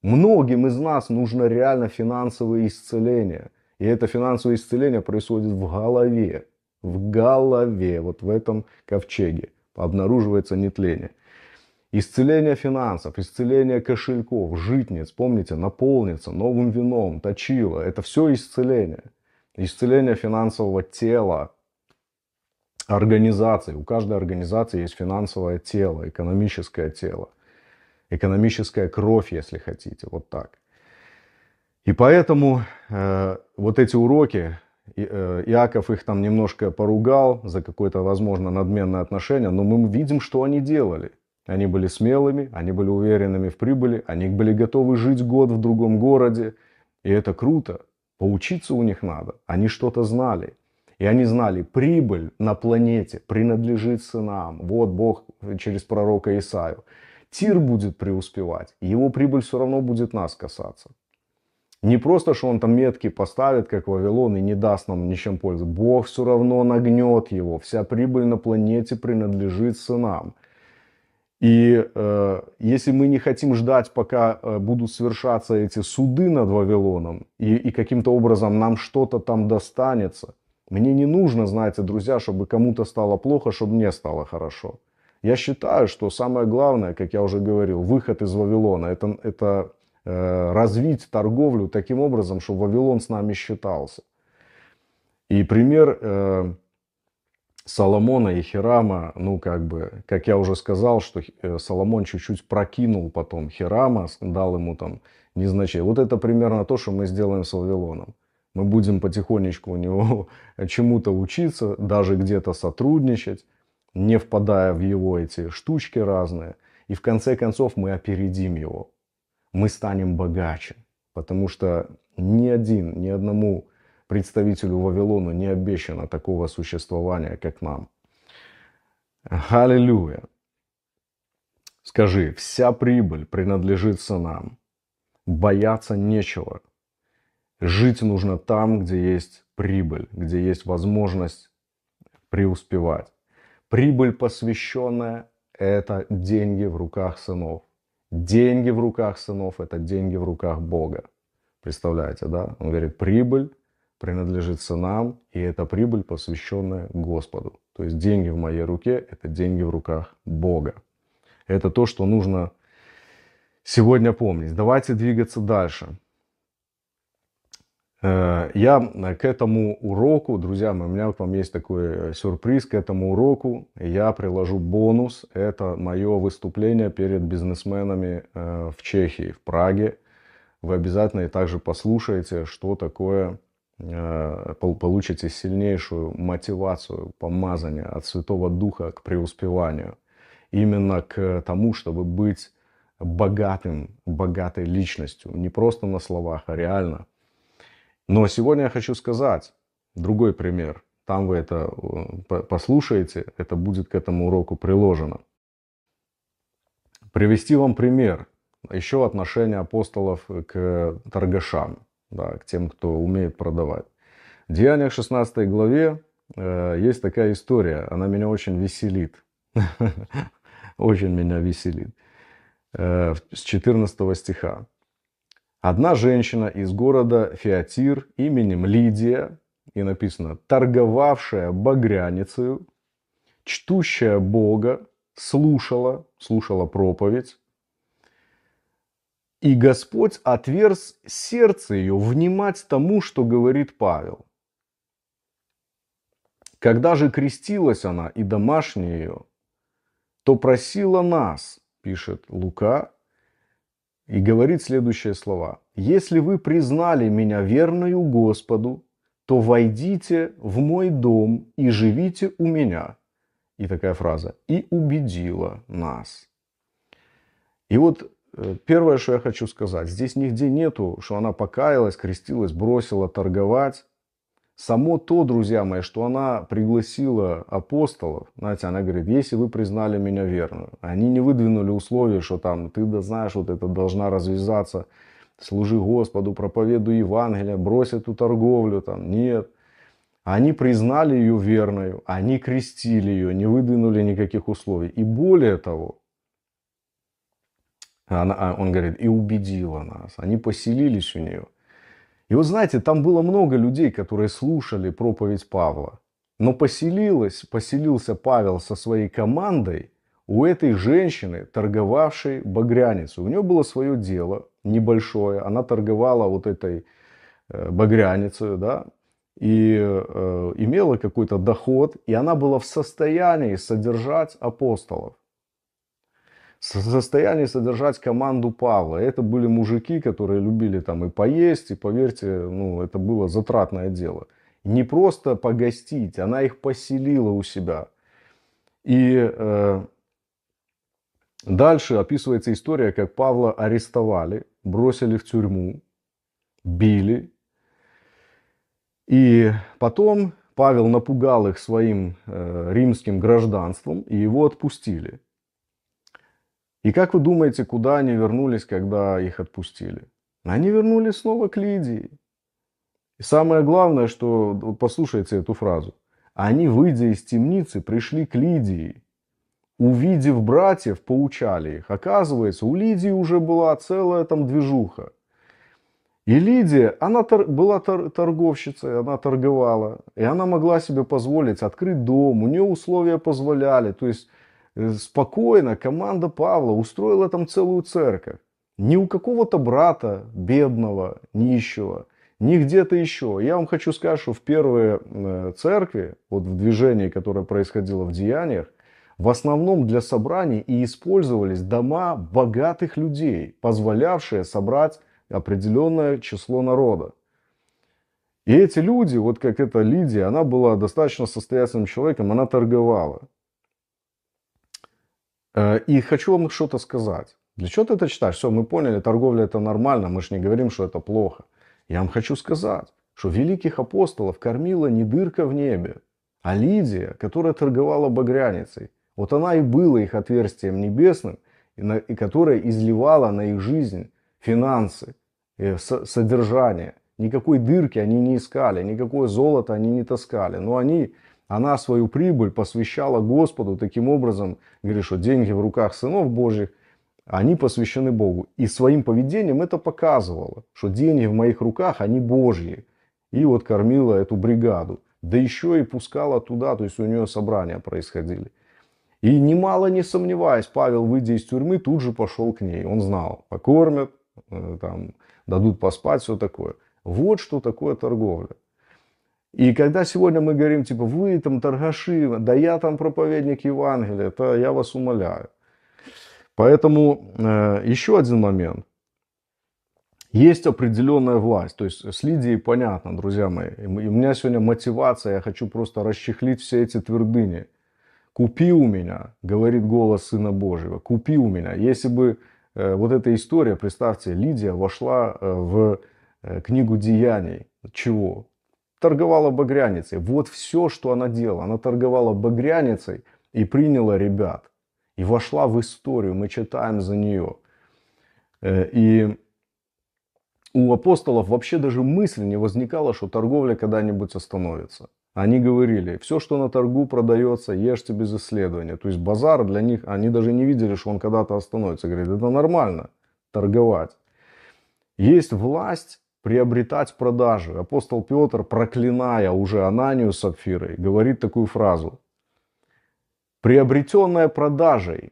Многим из нас нужно реально финансовое исцеление. И это финансовое исцеление происходит в голове. В голове, вот в этом ковчеге обнаруживается нетление. Исцеление финансов, исцеление кошельков, житниц, помните, наполнится новым вином, точило. Это все исцеление. Исцеление финансового тела организации. У каждой организации есть финансовое тело, экономическое тело, экономическая кровь, если хотите, вот так. И поэтому э, вот эти уроки, и, э, Иаков их там немножко поругал за какое-то, возможно, надменное отношение, но мы видим, что они делали. Они были смелыми, они были уверенными в прибыли, они были готовы жить год в другом городе, и это круто. Поучиться у них надо. Они что-то знали. И они знали, прибыль на планете принадлежит сынам. Вот Бог через пророка Исаию. Тир будет преуспевать. Его прибыль все равно будет нас касаться. Не просто, что он там метки поставит, как Вавилон, и не даст нам ничем пользы. Бог все равно нагнет его. Вся прибыль на планете принадлежит сынам. И э, если мы не хотим ждать, пока э, будут совершаться эти суды над Вавилоном, и, и каким-то образом нам что-то там достанется, мне не нужно, знаете, друзья, чтобы кому-то стало плохо, чтобы мне стало хорошо. Я считаю, что самое главное, как я уже говорил, выход из Вавилона, это, это э, развить торговлю таким образом, чтобы Вавилон с нами считался. И пример... Э, Соломона и Хирама, ну, как бы, как я уже сказал, что э, Соломон чуть-чуть прокинул потом Хирама, дал ему там незначение. Вот это примерно то, что мы сделаем с Вавилоном. Мы будем потихонечку у него чему-то учиться, даже где-то сотрудничать, не впадая в его эти штучки разные. И в конце концов мы опередим его. Мы станем богаче. Потому что ни один, ни одному представителю Вавилона не обещано такого существования, как нам. Аллилуйя. Скажи, вся прибыль принадлежит сынам. Бояться нечего. Жить нужно там, где есть прибыль, где есть возможность преуспевать. Прибыль посвященная – это деньги в руках сынов. Деньги в руках сынов – это деньги в руках Бога. Представляете, да? Он говорит, прибыль принадлежится нам, и это прибыль, посвященная Господу. То есть деньги в моей руке – это деньги в руках Бога. Это то, что нужно сегодня помнить. Давайте двигаться дальше. Э, я к этому уроку, друзья мои, у меня к вам есть такой э, сюрприз к этому уроку. Я приложу бонус. Это мое выступление перед бизнесменами э, в Чехии, в Праге. Вы обязательно и также послушаете, что такое Э, получите сильнейшую мотивацию помазания от Святого Духа к преуспеванию. Именно к тому, чтобы быть богатым, богатой личностью. Не просто на словах, а реально. Но сегодня я хочу сказать другой пример. Там вы это э, послушаете, это будет к этому уроку приложено. Привести вам пример. Еще отношения апостолов к торгашам да, к тем, кто умеет продавать. В Деяниях 16 главе э, есть такая история, она меня очень веселит. Очень меня веселит. Э, с 14 стиха. Одна женщина из города Феатир именем Лидия, и написано, торговавшая багряницею, чтущая Бога, слушала, слушала проповедь и Господь отверз сердце ее внимать тому, что говорит Павел. Когда же крестилась она и домашняя ее, то просила нас, пишет Лука, и говорит следующие слова. «Если вы признали меня верною Господу, то войдите в мой дом и живите у меня». И такая фраза. «И убедила нас». И вот Э, первое, что я хочу сказать, здесь нигде нету, что она покаялась, крестилась, бросила торговать. Само то, друзья мои, что она пригласила апостолов, знаете, она говорит, если вы признали меня верную, они не выдвинули условия, что там, ты да знаешь, вот это должна развязаться, служи Господу, проповедуй Евангелие, брось эту торговлю, там, нет. Они признали ее верную, они крестили ее, не выдвинули никаких условий. И более того, она, а, он говорит, и убедила нас. Они поселились у нее. И вот знаете, там было много людей, которые слушали проповедь Павла. Но поселилась, поселился Павел со своей командой у этой женщины, торговавшей багряницу. У нее было свое дело небольшое. Она торговала вот этой э, багряницей, да, и э, имела какой-то доход, и она была в состоянии содержать апостолов состоянии содержать команду Павла. Это были мужики, которые любили там и поесть, и поверьте, ну, это было затратное дело. Не просто погостить, она их поселила у себя. И э, дальше описывается история, как Павла арестовали, бросили в тюрьму, били. И потом Павел напугал их своим э, римским гражданством, и его отпустили. И как вы думаете, куда они вернулись, когда их отпустили? Они вернулись снова к Лидии. И самое главное, что, вот послушайте эту фразу, они, выйдя из темницы, пришли к Лидии. Увидев братьев, поучали их. Оказывается, у Лидии уже была целая там движуха. И Лидия, она тор- была тор- торговщицей, она торговала. И она могла себе позволить открыть дом, у нее условия позволяли. То есть Э, спокойно команда Павла устроила там целую церковь. Не у какого-то брата бедного, нищего, не где-то еще. Я вам хочу сказать, что в первые э, церкви, вот в движении, которое происходило в деяниях, в основном для собраний и использовались дома богатых людей, позволявшие собрать определенное число народа. И эти люди, вот как эта Лидия, она была достаточно состоятельным человеком, она торговала. Э, и хочу вам что-то сказать. Для чего ты это читаешь? Все, мы поняли, торговля это нормально, мы же не говорим, что это плохо. Я вам хочу сказать, что великих апостолов кормила не дырка в небе, а Лидия, которая торговала багряницей. Вот она и была их отверстием небесным, и, на, и которая изливала на их жизнь финансы, э, со, содержание. Никакой дырки они не искали, никакое золото они не таскали. Но они она свою прибыль посвящала Господу таким образом, говорит, что деньги в руках сынов Божьих, они посвящены Богу. И своим поведением это показывало, что деньги в моих руках, они Божьи. И вот кормила эту бригаду. Да еще и пускала туда, то есть у нее собрания происходили. И немало не сомневаясь, Павел, выйдя из тюрьмы, тут же пошел к ней. Он знал, покормят, э, там, дадут поспать, все такое. Вот что такое торговля. И когда сегодня мы говорим, типа, вы там торгаши, да я там проповедник Евангелия, то я вас умоляю. Поэтому э, еще один момент. Есть определенная власть. То есть с Лидией понятно, друзья мои. И у меня сегодня мотивация, я хочу просто расчехлить все эти твердыни. «Купи у меня», говорит голос Сына Божьего, «купи у меня». Если бы э, вот эта история, представьте, Лидия вошла э, в э, книгу деяний, чего? торговала багряницей. Вот все, что она делала. Она торговала багряницей и приняла ребят. И вошла в историю. Мы читаем за нее. Э, и у апостолов вообще даже мысли не возникало, что торговля когда-нибудь остановится. Они говорили, все, что на торгу продается, ешьте без исследования. То есть базар для них, они даже не видели, что он когда-то остановится. Говорят, это нормально торговать. Есть власть, приобретать продажи. Апостол Петр, проклиная уже Ананию с Апфирой, говорит такую фразу. «Приобретенная продажей,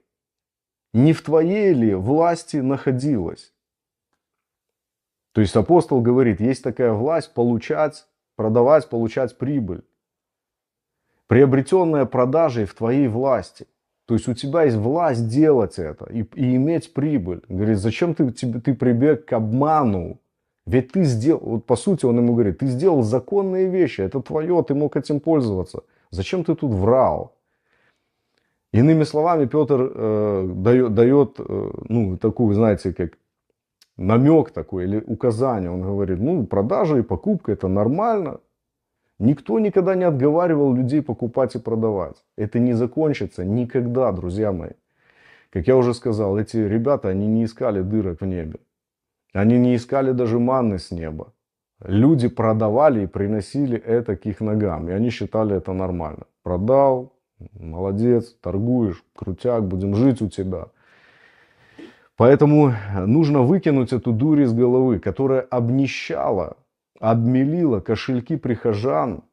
не в твоей ли власти находилась?» То есть апостол говорит, есть такая власть получать, продавать, получать прибыль. Приобретенная продажей в твоей власти – то есть у тебя есть власть делать это и, и иметь прибыль. Говорит, зачем ты, ты, ты прибег к обману? Ведь ты сделал, вот по сути он ему говорит, ты сделал законные вещи, это твое, ты мог этим пользоваться. Зачем ты тут врал? Иными словами, Петр э, дает, дает э, ну, такую, знаете, как намек такой или указание. Он говорит, ну, продажа и покупка это нормально. Никто никогда не отговаривал людей покупать и продавать. Это не закончится никогда, друзья мои. Как я уже сказал, эти ребята, они не искали дырок в небе. Они не искали даже манны с неба. Люди продавали и приносили это к их ногам, и они считали это нормально. Продал, молодец, торгуешь, крутяк, будем жить у тебя. Поэтому нужно выкинуть эту дурь из головы, которая обнищала, обмелила кошельки прихожан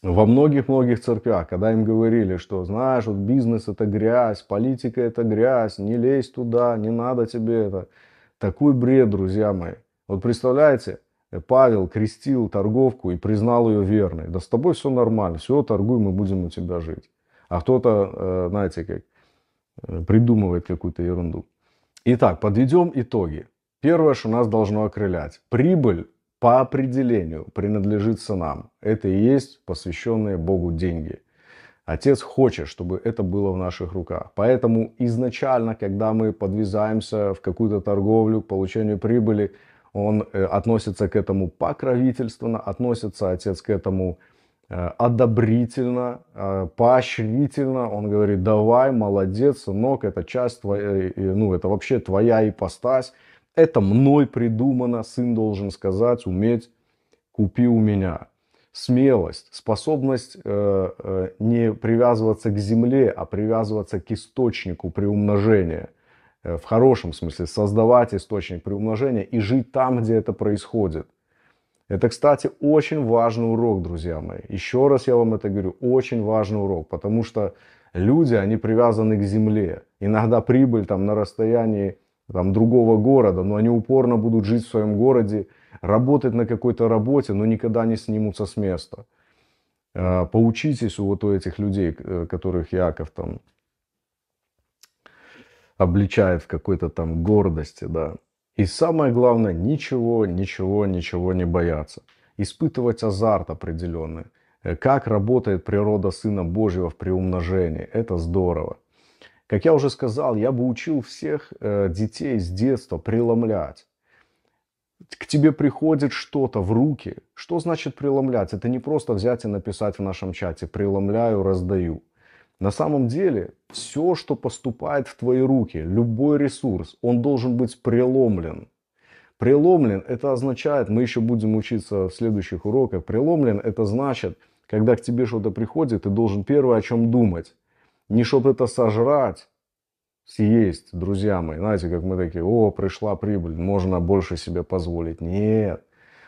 во многих-многих церквях, когда им говорили, что знаешь, вот бизнес это грязь, политика это грязь, не лезь туда, не надо тебе это. Такой бред, друзья мои. Вот представляете, Павел крестил торговку и признал ее верной. Да с тобой все нормально, все, торгуй, мы будем у тебя жить. А кто-то, э, знаете, как э, придумывает какую-то ерунду. Итак, подведем итоги. Первое, что нас должно окрылять. Прибыль по определению принадлежит нам. Это и есть посвященные Богу деньги – Отец хочет, чтобы это было в наших руках. Поэтому изначально, когда мы подвязаемся в какую-то торговлю, к получению прибыли, он э, относится к этому покровительственно, относится отец к этому э, одобрительно, э, поощрительно. Он говорит, давай, молодец, сынок, это часть твоей, ну, это вообще твоя ипостась. Это мной придумано, сын должен сказать, уметь, купи у меня смелость, способность э, э, не привязываться к земле, а привязываться к источнику приумножения. Э, в хорошем смысле, создавать источник приумножения и жить там, где это происходит. Это, кстати, очень важный урок, друзья мои. Еще раз я вам это говорю, очень важный урок, потому что люди, они привязаны к земле. Иногда прибыль там на расстоянии там, другого города, но они упорно будут жить в своем городе, работать на какой-то работе, но никогда не снимутся с места. Э, поучитесь у вот у этих людей, э, которых Яков там обличает в какой-то там гордости, да. И самое главное, ничего, ничего, ничего не бояться. Испытывать азарт определенный. Э, как работает природа Сына Божьего в приумножении. Это здорово. Как я уже сказал, я бы учил всех э, детей с детства преломлять. К тебе приходит что-то в руки. Что значит преломлять? Это не просто взять и написать в нашем чате «преломляю, раздаю». На самом деле, все, что поступает в твои руки, любой ресурс, он должен быть преломлен. Преломлен – это означает, мы еще будем учиться в следующих уроках, преломлен – это значит, когда к тебе что-то приходит, ты должен первое о чем думать. Не чтоб это сожрать, съесть, друзья мои. Знаете, как мы такие, о, пришла прибыль, можно больше себе позволить. Нет.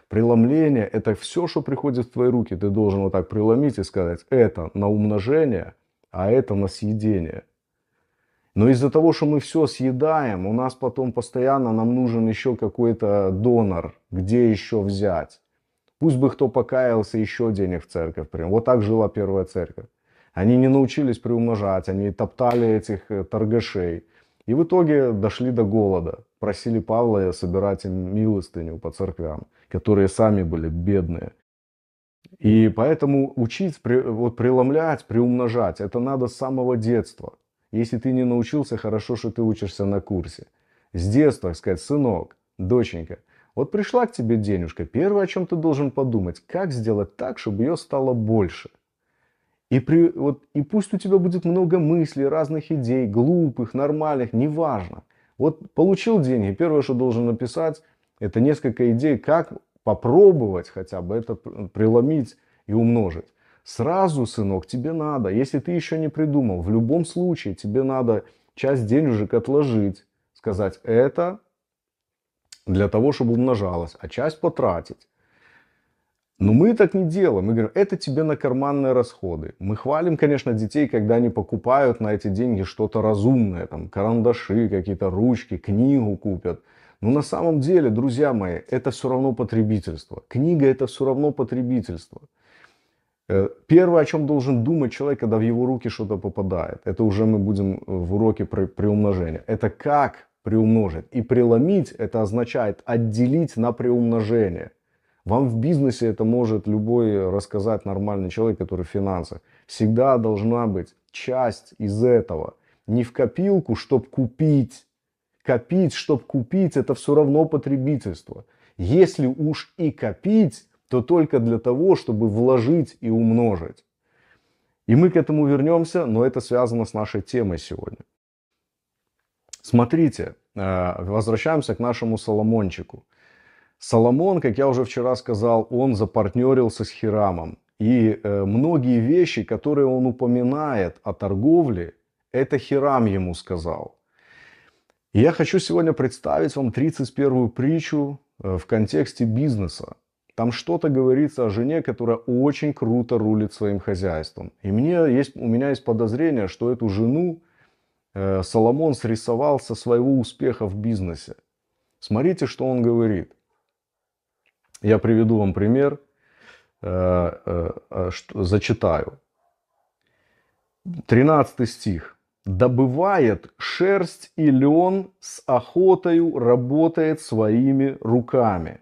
Преломление – это все, что приходит в твои руки. Ты должен вот так преломить и сказать, это на умножение, а это на съедение. Но из-за того, что мы все съедаем, у нас потом постоянно нам нужен еще какой-то донор, где еще взять. Пусть бы кто покаялся, еще денег в церковь прям. Вот так жила первая церковь. Они не научились приумножать, они топтали этих э, торгашей. И в итоге дошли до голода. Просили Павла собирать им милостыню по церквям, которые сами были бедные. И поэтому учить, вот преломлять, приумножать, это надо с самого детства. Если ты не научился, хорошо, что ты учишься на курсе. С детства, сказать, сынок, доченька, вот пришла к тебе денежка, первое, о чем ты должен подумать, как сделать так, чтобы ее стало больше – и, при, вот, и пусть у тебя будет много мыслей, разных идей, глупых, нормальных, неважно. Вот получил деньги, первое, что должен написать, это несколько идей, как попробовать хотя бы это преломить и умножить. Сразу, сынок, тебе надо, если ты еще не придумал, в любом случае тебе надо часть денежек отложить, сказать это для того, чтобы умножалось, а часть потратить. Но «Ну, мы так не делаем. Мы говорим, это тебе на карманные расходы. Мы хвалим, конечно, детей, когда они покупают на эти деньги что-то разумное. Там карандаши, какие-то ручки, книгу купят. Но на самом деле, друзья мои, это все равно потребительство. Книга это все равно потребительство. Э, первое, о чем должен думать человек, когда в его руки что-то попадает, это уже мы будем э, в уроке при, приумножения. Это как приумножить. И преломить это означает отделить на приумножение – вам в бизнесе это может любой рассказать нормальный человек, который в финансах. Всегда должна быть часть из этого. Не в копилку, чтобы купить. Копить, чтобы купить, это все равно потребительство. Если уж и копить, то только для того, чтобы вложить и умножить. И мы к этому вернемся, но это связано с нашей темой сегодня. Смотрите, э, возвращаемся к нашему Соломончику. Соломон, как я уже вчера сказал, он запартнерился с Хирамом. И э, многие вещи, которые он упоминает о торговле, это Хирам ему сказал. И я хочу сегодня представить вам 31-ю притчу э, в контексте бизнеса. Там что-то говорится о жене, которая очень круто рулит своим хозяйством. И мне есть, у меня есть подозрение, что эту жену э, Соломон срисовал со своего успеха в бизнесе. Смотрите, что он говорит – я приведу вам пример, э, э, э, зачитаю. 13 стих. «Добывает шерсть и лен, с охотою работает своими руками».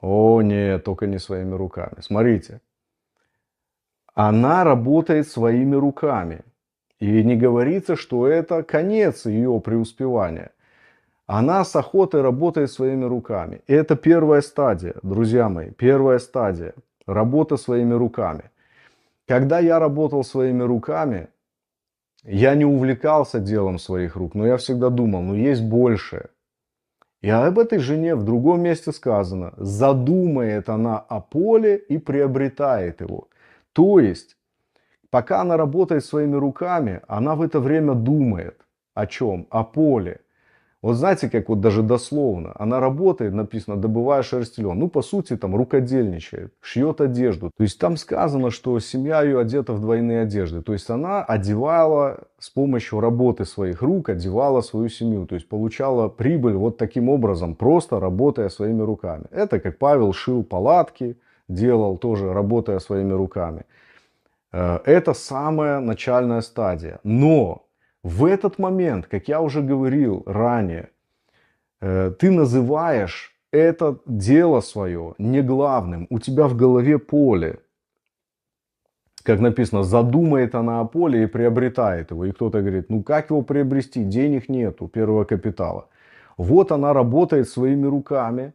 О, нет, только не своими руками. Смотрите. Она работает своими руками. И не говорится, что это конец ее преуспевания. Она с охотой работает своими руками. И это первая стадия, друзья мои, первая стадия. Работа своими руками. Когда я работал своими руками, я не увлекался делом своих рук, но я всегда думал, ну есть большее. И об этой жене в другом месте сказано, задумает она о поле и приобретает его. То есть, пока она работает своими руками, она в это время думает о чем? О поле. Вот знаете, как вот даже дословно, она работает, написано, добывая шерстелен. Ну, по сути, там рукодельничает, шьет одежду. То есть там сказано, что семья ее одета в двойные одежды. То есть она одевала с помощью работы своих рук, одевала свою семью. То есть получала прибыль вот таким образом, просто работая своими руками. Это как Павел шил палатки, делал тоже, работая своими руками. Э, это самая начальная стадия. Но в этот момент, как я уже говорил ранее, э, ты называешь это дело свое не главным. У тебя в голове поле. Как написано, задумает она о поле и приобретает его. И кто-то говорит, ну как его приобрести? Денег нету, первого капитала. Вот она работает своими руками,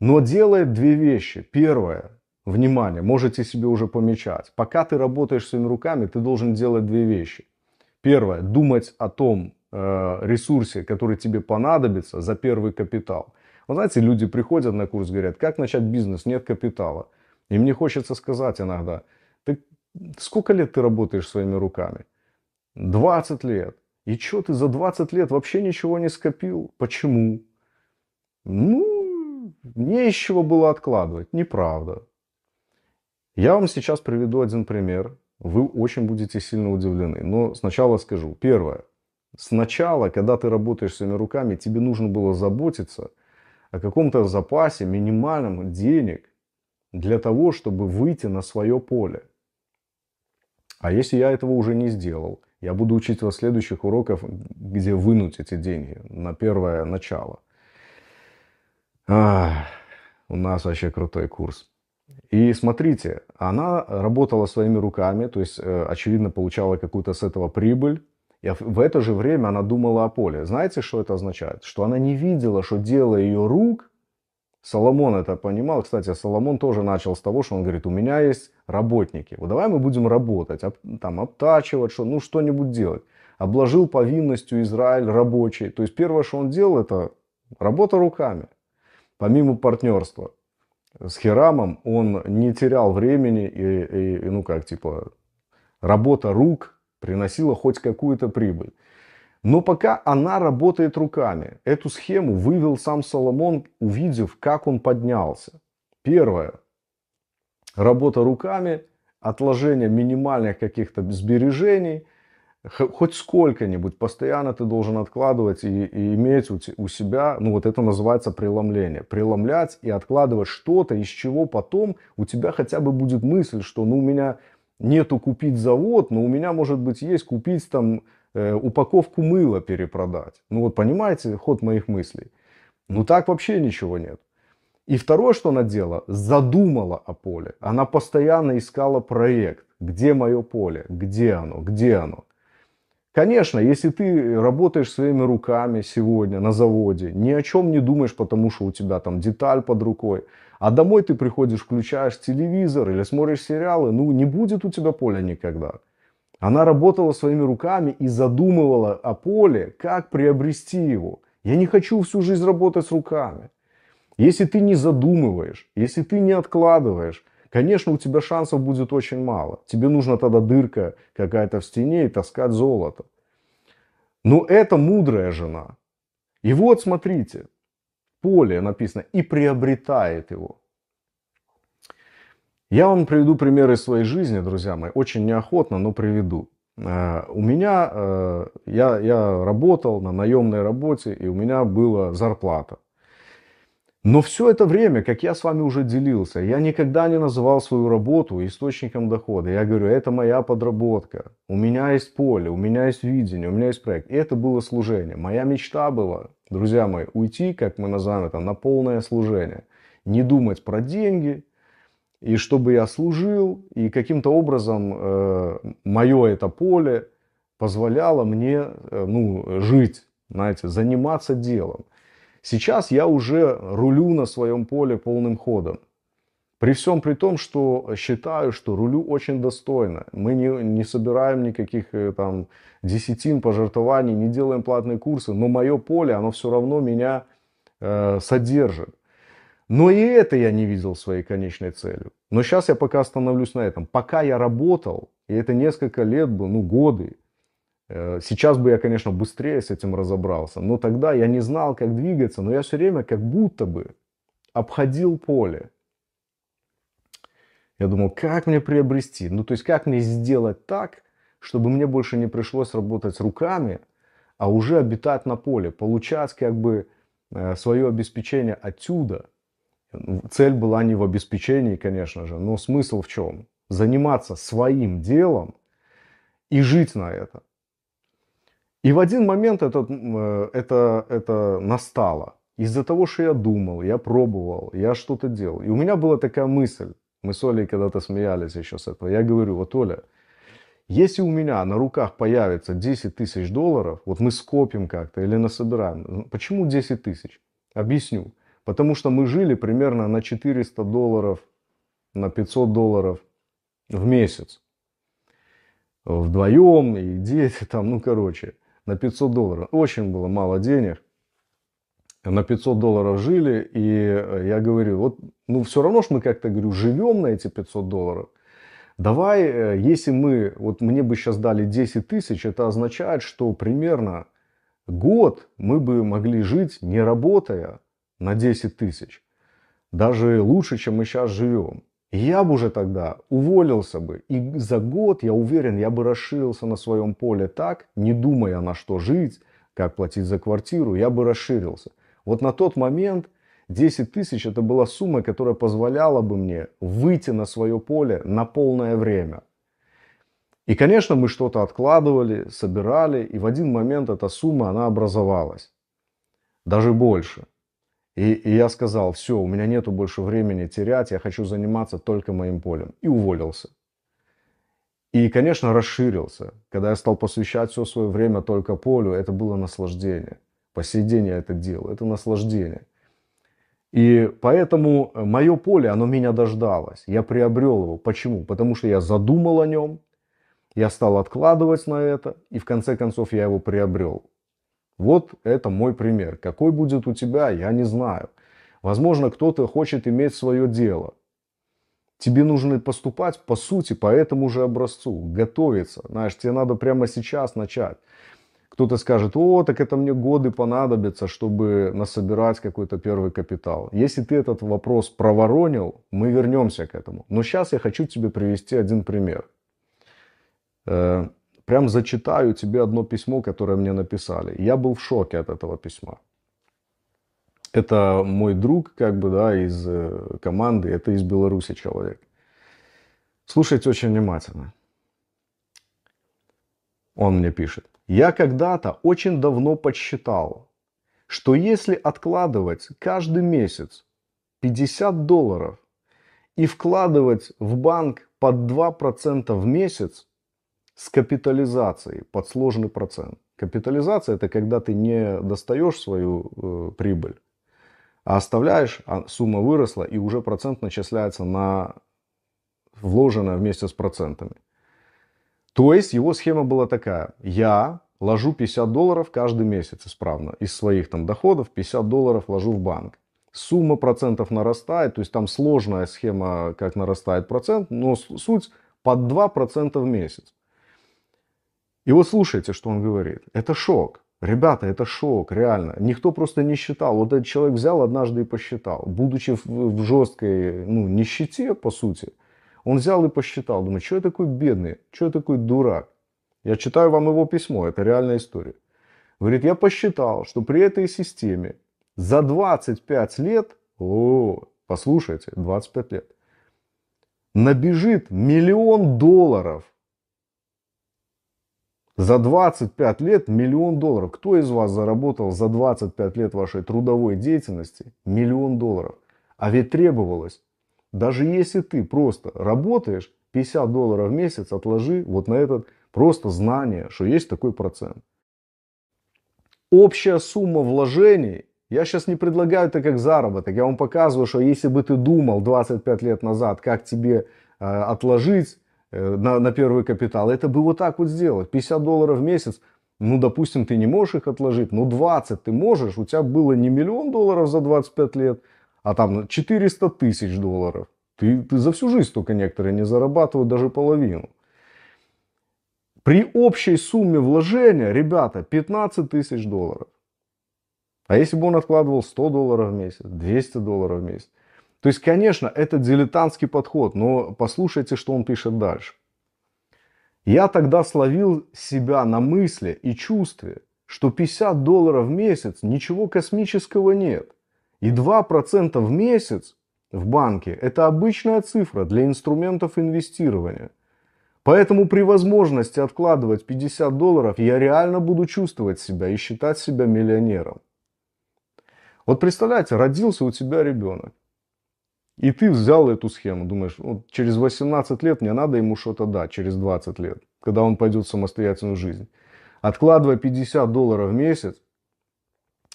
но делает две вещи. Первое, внимание, можете себе уже помечать. Пока ты работаешь своими руками, ты должен делать две вещи. Первое. Думать о том э, ресурсе, который тебе понадобится за первый капитал. Вы знаете, люди приходят на курс, говорят, как начать бизнес, нет капитала. И мне хочется сказать иногда, ты, сколько лет ты работаешь своими руками? 20 лет. И что ты за 20 лет вообще ничего не скопил? Почему? Ну, не из чего было откладывать, неправда. Я вам сейчас приведу один пример вы очень будете сильно удивлены. Но сначала скажу. Первое. Сначала, когда ты работаешь своими руками, тебе нужно было заботиться о каком-то запасе минимальном денег для того, чтобы выйти на свое поле. А если я этого уже не сделал, я буду учить вас следующих уроков, где вынуть эти деньги на первое начало. Ах, у нас вообще крутой курс. И смотрите, она работала своими руками, то есть, э, очевидно, получала какую-то с этого прибыль. И в это же время она думала о поле. Знаете, что это означает? Что она не видела, что дело ее рук, Соломон это понимал. Кстати, Соломон тоже начал с того, что он говорит, у меня есть работники. Вот давай мы будем работать, об, там, обтачивать, что, ну что-нибудь делать. Обложил повинностью Израиль рабочий. То есть первое, что он делал, это работа руками. Помимо партнерства с Хирамом, он не терял времени и, и ну как, типа, работа рук приносила хоть какую-то прибыль. Но пока она работает руками. Эту схему вывел сам Соломон, увидев, как он поднялся. Первое. Работа руками, отложение минимальных каких-то сбережений, хоть сколько-нибудь, постоянно ты должен откладывать и, и иметь у, у себя, ну вот это называется преломление. Преломлять и откладывать что-то, из чего потом у тебя хотя бы будет мысль, что ну у меня нету купить завод, но у меня может быть есть купить там э, упаковку мыла перепродать. Ну вот понимаете ход моих мыслей? Ну так вообще ничего нет. И второе, что она делала, задумала о поле. Она постоянно искала проект. Где мое поле? Где оно? Где оно? Конечно, если ты работаешь своими руками сегодня на заводе, ни о чем не думаешь, потому что у тебя там деталь под рукой, а домой ты приходишь, включаешь телевизор или смотришь сериалы, ну не будет у тебя поля никогда. Она работала своими руками и задумывала о поле, как приобрести его. Я не хочу всю жизнь работать с руками. Если ты не задумываешь, если ты не откладываешь, конечно, у тебя шансов будет очень мало. Тебе нужна тогда дырка какая-то в стене и таскать золото. Но это мудрая жена. И вот, смотрите, поле написано, и приобретает его. Я вам приведу примеры своей жизни, друзья мои, очень неохотно, но приведу. Э, у меня, э, я, я работал на наемной работе, и у меня была зарплата. Но все это время, как я с вами уже делился, я никогда не называл свою работу источником дохода. Я говорю, это моя подработка, у меня есть поле, у меня есть видение, у меня есть проект. И это было служение. Моя мечта была, друзья мои, уйти, как мы называем это, на полное служение. Не думать про деньги, и чтобы я служил, и каким-то образом э, мое это поле позволяло мне э, ну, жить, знаете, заниматься делом. Сейчас я уже рулю на своем поле полным ходом. При всем при том, что считаю, что рулю очень достойно. Мы не, не собираем никаких э, там десятин пожертвований, не делаем платные курсы, но мое поле, оно все равно меня э, содержит. Но и это я не видел своей конечной целью. Но сейчас я пока остановлюсь на этом. Пока я работал, и это несколько лет было, ну годы, Э, сейчас бы я, конечно, быстрее с этим разобрался, но тогда я не знал, как двигаться, но я все время как будто бы обходил поле. Я думал, как мне приобрести? Ну, то есть, как мне сделать так, чтобы мне больше не пришлось работать руками, а уже обитать на поле, получать как бы э, свое обеспечение отсюда. Ну, цель была не в обеспечении, конечно же, но смысл в чем? Заниматься своим делом и жить на это. И в один момент это, э, это, это настало. Из-за того, что я думал, я пробовал, я что-то делал. И у меня была такая мысль. Мы с Олей когда-то смеялись еще с этого. Я говорю, вот Оля, если у меня на руках появится 10 тысяч долларов, вот мы скопим как-то или насобираем. Ну, почему 10 тысяч? Объясню. Потому что мы жили примерно на 400 долларов, на 500 долларов в месяц. Вдвоем и дети там, ну короче на 500 долларов. Очень было мало денег. На 500 долларов жили, и э, я говорю, вот, ну, все равно ж мы как-то, говорю, живем на эти 500 долларов. Давай, э, если мы, вот мне бы сейчас дали 10 тысяч, это означает, что примерно год мы бы могли жить, не работая, на 10 тысяч. Даже лучше, чем мы сейчас живем. Я бы уже тогда уволился бы, и за год, я уверен, я бы расширился на своем поле так, не думая на что жить, как платить за квартиру, я бы расширился. Вот на тот момент 10 тысяч это была сумма, которая позволяла бы мне выйти на свое поле на полное время. И, конечно, мы что-то откладывали, собирали, и в один момент эта сумма, она образовалась. Даже больше. И, и я сказал, все, у меня нету больше времени терять, я хочу заниматься только моим полем. И уволился. И, конечно, расширился. Когда я стал посвящать все свое время только полю, это было наслаждение. По сей день я это делаю, это наслаждение. И поэтому э, мое поле, оно меня дождалось. Я приобрел его. Почему? Потому что я задумал о нем, я стал откладывать на это, и в конце концов я его приобрел. Вот это мой пример. Какой будет у тебя, я не знаю. Возможно, кто-то хочет иметь свое дело. Тебе нужно поступать, по сути, по этому же образцу, готовиться. Знаешь, тебе надо прямо сейчас начать. Кто-то скажет, о, так это мне годы понадобятся, чтобы насобирать какой-то первый капитал. Если ты этот вопрос проворонил, мы вернемся к этому. Но сейчас я хочу тебе привести один пример. Э, прям зачитаю тебе одно письмо, которое мне написали. Я был в шоке от этого письма. Это мой друг, как бы, да, из э, команды, это из Беларуси человек. Слушайте очень внимательно. Он мне пишет. Я когда-то очень давно подсчитал, что если откладывать каждый месяц 50 долларов и вкладывать в банк под 2% в месяц, с капитализацией под сложный процент. Капитализация – это когда ты не достаешь свою э, прибыль, а оставляешь, а сумма выросла, и уже процент начисляется на вложенное вместе с процентами. То есть его схема была такая. Я ложу 50 долларов каждый месяц исправно. Из своих там доходов 50 долларов ложу в банк. Сумма процентов нарастает, то есть там сложная схема, как нарастает процент, но суть под 2% в месяц. И вот слушайте, что он говорит. Это шок. Ребята, это шок, реально. Никто просто не считал. Вот этот человек взял однажды и посчитал. Будучи в, в жесткой ну, нищете, по сути, он взял и посчитал. Думаю, что я такой бедный, что я такой дурак. Я читаю вам его письмо, это реальная история. Говорит, я посчитал, что при этой системе за 25 лет, о, послушайте, 25 лет, набежит миллион долларов за 25 лет миллион долларов. Кто из вас заработал за 25 лет вашей трудовой деятельности миллион долларов? А ведь требовалось. Даже если ты просто работаешь, 50 долларов в месяц отложи вот на этот просто знание, что есть такой процент. Общая сумма вложений, я сейчас не предлагаю это как заработок, я вам показываю, что если бы ты думал 25 лет назад, как тебе э, отложить Э, на, на первый капитал. Это бы вот так вот сделать. 50 долларов в месяц, ну, допустим, ты не можешь их отложить, но 20 ты можешь. У тебя было не миллион долларов за 25 лет, а там 400 тысяч долларов. Ты, ты за всю жизнь только некоторые не зарабатывают даже половину. При общей сумме вложения, ребята, 15 тысяч долларов. А если бы он откладывал 100 долларов в месяц, 200 долларов в месяц, то есть, конечно, это дилетантский подход, но послушайте, что он пишет дальше. Я тогда словил себя на мысли и чувстве, что 50 долларов в месяц ничего космического нет. И 2% в месяц в банке – это обычная цифра для инструментов инвестирования. Поэтому при возможности откладывать 50 долларов я реально буду чувствовать себя и считать себя миллионером. Вот представляете, родился у тебя ребенок. И ты взял эту схему, думаешь, вот через 18 лет мне надо ему что-то дать, через 20 лет, когда он пойдет в самостоятельную жизнь. Откладывая 50 долларов в месяц,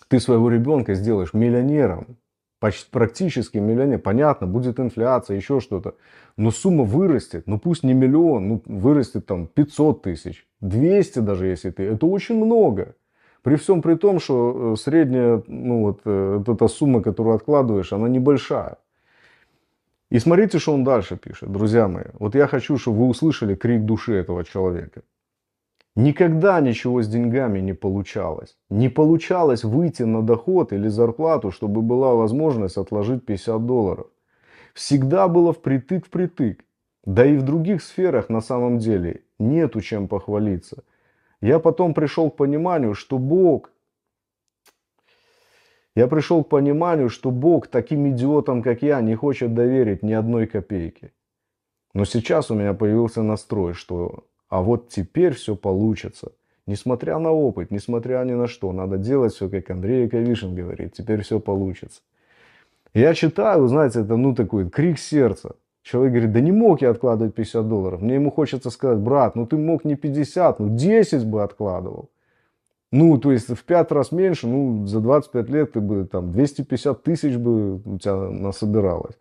ты своего ребенка сделаешь миллионером, почти, практически миллионер. Понятно, будет инфляция, еще что-то. Но сумма вырастет, ну пусть не миллион, ну вырастет там 500 тысяч, 200 даже если ты. Это очень много. При всем при том, что э, средняя, ну э, вот, эта сумма, которую откладываешь, она небольшая. И смотрите, что он дальше пишет, друзья мои. Вот я хочу, чтобы вы услышали крик души этого человека. Никогда ничего с деньгами не получалось. Не получалось выйти на доход или зарплату, чтобы была возможность отложить 50 долларов. Всегда было впритык-впритык. Да и в других сферах на самом деле нету чем похвалиться. Я потом пришел к пониманию, что Бог я пришел к пониманию, что Бог таким идиотам, как я, не хочет доверить ни одной копейки. Но сейчас у меня появился настрой, что а вот теперь все получится. Несмотря на опыт, несмотря ни на что, надо делать все, как Андрей Яковишин говорит, теперь все получится. Я читаю, знаете, это ну такой крик сердца. Человек говорит, да не мог я откладывать 50 долларов. Мне ему хочется сказать, брат, ну ты мог не 50, ну 10 бы откладывал. Ну, то есть в пять раз меньше, ну, за 25 лет ты бы там 250 тысяч бы у тебя насобиралось.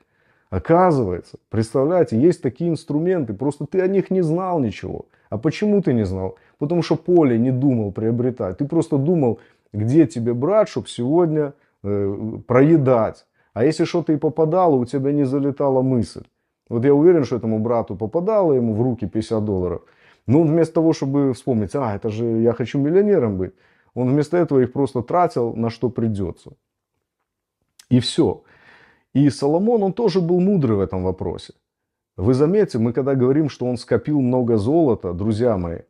Оказывается, представляете, есть такие инструменты, просто ты о них не знал ничего. А почему ты не знал? Потому что поле не думал приобретать. Ты просто думал, где тебе брать, чтобы сегодня э, проедать. А если что-то и попадало, у тебя не залетала мысль. Вот я уверен, что этому брату попадало ему в руки 50 долларов – но ну, он вместо того, чтобы вспомнить, а, это же я хочу миллионером быть, он вместо этого их просто тратил на что придется. И все. И Соломон, он тоже был мудрый в этом вопросе. Вы заметите, мы когда говорим, что он скопил много золота, друзья мои,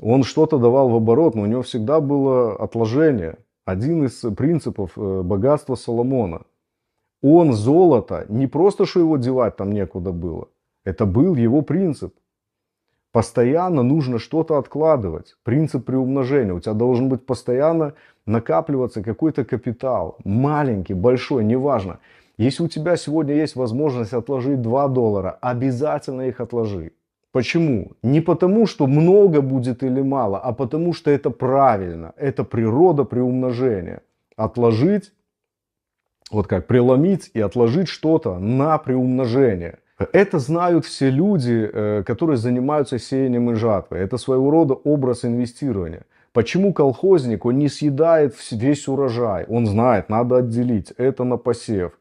он что-то давал в оборот, но у него всегда было отложение. Один из принципов э, богатства Соломона. Он золото, не просто, что его девать там некуда было. Это был его принцип. Постоянно нужно что-то откладывать. Принцип приумножения. У тебя должен быть постоянно накапливаться какой-то капитал. Маленький, большой, неважно. Если у тебя сегодня есть возможность отложить 2 доллара, обязательно их отложи. Почему? Не потому, что много будет или мало, а потому, что это правильно. Это природа приумножения. Отложить, вот как преломить и отложить что-то на приумножение. Это знают все люди, э, которые занимаются сеянием и жатвой. Это своего рода образ инвестирования. Почему колхозник, он не съедает весь урожай? Он знает, надо отделить. Это на посев,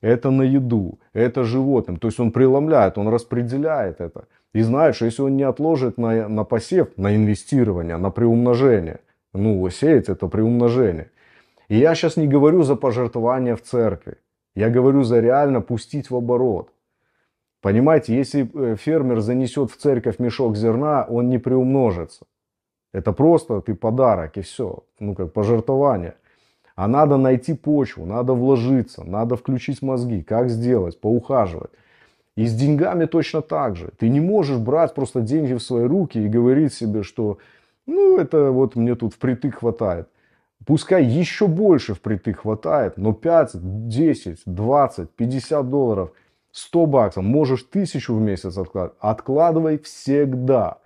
это на еду, это животным. То есть он преломляет, он распределяет это. И знает, что если он не отложит на, на посев, на инвестирование, на приумножение, ну, сеять это приумножение. И я сейчас не говорю за пожертвования в церкви. Я говорю за реально пустить в оборот. Понимаете, если э, фермер занесет в церковь мешок зерна, он не приумножится. Это просто ты подарок и все, ну как пожертвование. А надо найти почву, надо вложиться, надо включить мозги, как сделать, поухаживать. И с деньгами точно так же. Ты не можешь брать просто деньги в свои руки и говорить себе, что ну это вот мне тут впритык хватает. Пускай еще больше впритык хватает, но 5, 10, 20, 50 долларов – 100 баксов, можешь тысячу в месяц откладывать. Откладывай всегда.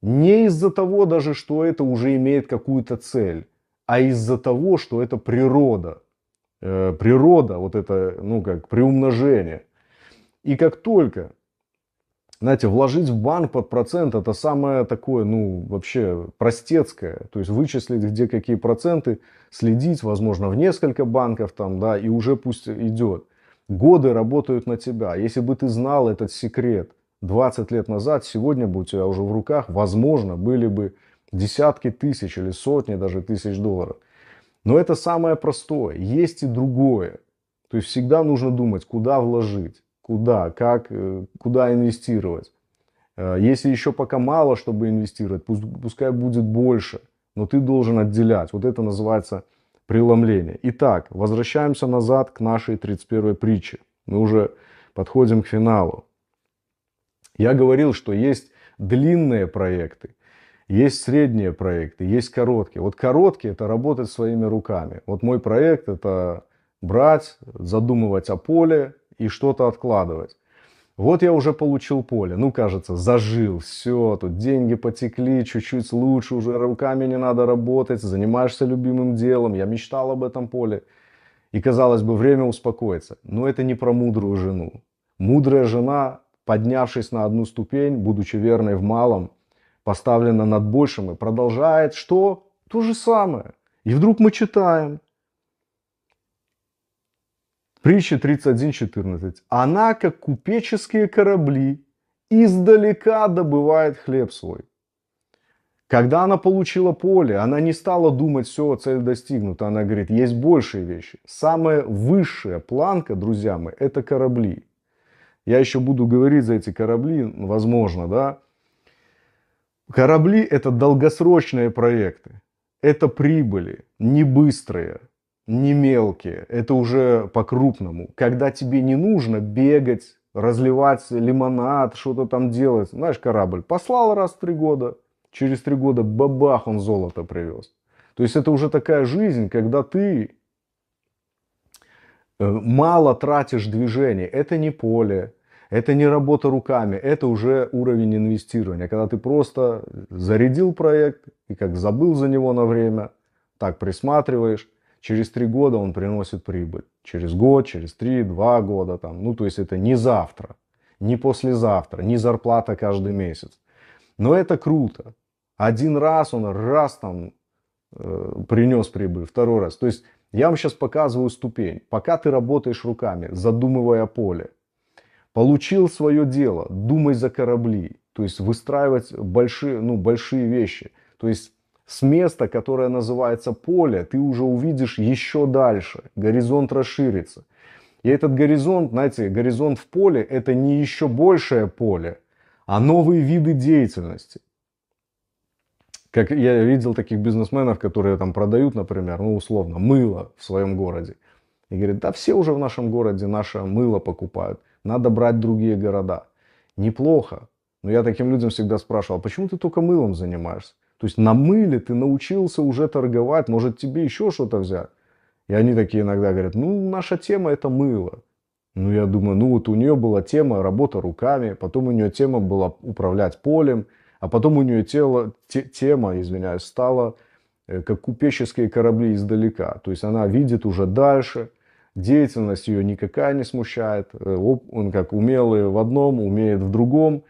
Не из-за того даже, что это уже имеет какую-то цель, а из-за того, что это природа. Э, природа, вот это, ну как, приумножение. И как только, знаете, вложить в банк под процент, это самое такое, ну, вообще простецкое. То есть вычислить, где какие проценты, следить, возможно, в несколько банков там, да, и уже пусть идет годы работают на тебя. Если бы ты знал этот секрет 20 лет назад, сегодня бы у тебя уже в руках, возможно, были бы десятки тысяч или сотни даже тысяч долларов. Но это самое простое. Есть и другое. То есть всегда нужно думать, куда вложить, куда, как, э, куда инвестировать. Э, если еще пока мало, чтобы инвестировать, пускай будет больше, но ты должен отделять. Вот это называется преломления. Итак, возвращаемся назад к нашей 31 притче. Мы уже подходим к финалу. Я говорил, что есть длинные проекты, есть средние проекты, есть короткие. Вот короткие – это работать своими руками. Вот мой проект – это брать, задумывать о поле и что-то откладывать. Вот я уже получил поле. Ну, кажется, зажил. Все, тут деньги потекли, чуть-чуть лучше, уже руками не надо работать, занимаешься любимым делом. Я мечтал об этом поле. И, казалось бы, время успокоиться. Но это не про мудрую жену. Мудрая жена, поднявшись на одну ступень, будучи верной в малом, поставлена над большим и продолжает что? То же самое. И вдруг мы читаем, Притча 31.14. Она, как купеческие корабли, издалека добывает хлеб свой. Когда она получила поле, она не стала думать, все, цель достигнута. Она говорит, есть большие вещи. Самая высшая планка, друзья мои, это корабли. Я еще буду говорить за эти корабли, возможно, да. Корабли – это долгосрочные проекты. Это прибыли, не быстрые не мелкие, это уже по-крупному. Когда тебе не нужно бегать, разливать лимонад, что-то там делать. Знаешь, корабль послал раз в три года, через три года бабах он золото привез. То есть это уже такая жизнь, когда ты э, мало тратишь движений. Это не поле, это не работа руками, это уже уровень инвестирования. Когда ты просто зарядил проект и как забыл за него на время, так присматриваешь, Через три года он приносит прибыль. Через год, через три, два года. Там. Ну, то есть это не завтра, не послезавтра, не зарплата каждый месяц. Но это круто. Один раз он раз там э, принес прибыль, второй раз. То есть я вам сейчас показываю ступень. Пока ты работаешь руками, задумывая поле, получил свое дело, думай за корабли. То есть выстраивать большие, ну, большие вещи. То есть с места, которое называется поле, ты уже увидишь еще дальше. Горизонт расширится. И этот горизонт, знаете, горизонт в поле – это не еще большее поле, а новые виды деятельности. Как я видел таких бизнесменов, которые там продают, например, ну условно, мыло в своем городе. И говорит, да все уже в нашем городе наше мыло покупают, надо брать другие города. Неплохо. Но я таким людям всегда спрашивал, «А почему ты только мылом занимаешься? То есть на мыле ты научился уже торговать, может тебе еще что-то взять. И они такие иногда говорят, ну наша тема это мыло. Ну я думаю, ну вот у нее была тема работа руками, потом у нее тема была управлять полем, а потом у нее тело, те, тема, извиняюсь, стала э, как купеческие корабли издалека. То есть она видит уже дальше, деятельность ее никакая не смущает, э, он как умелый в одном, умеет в другом,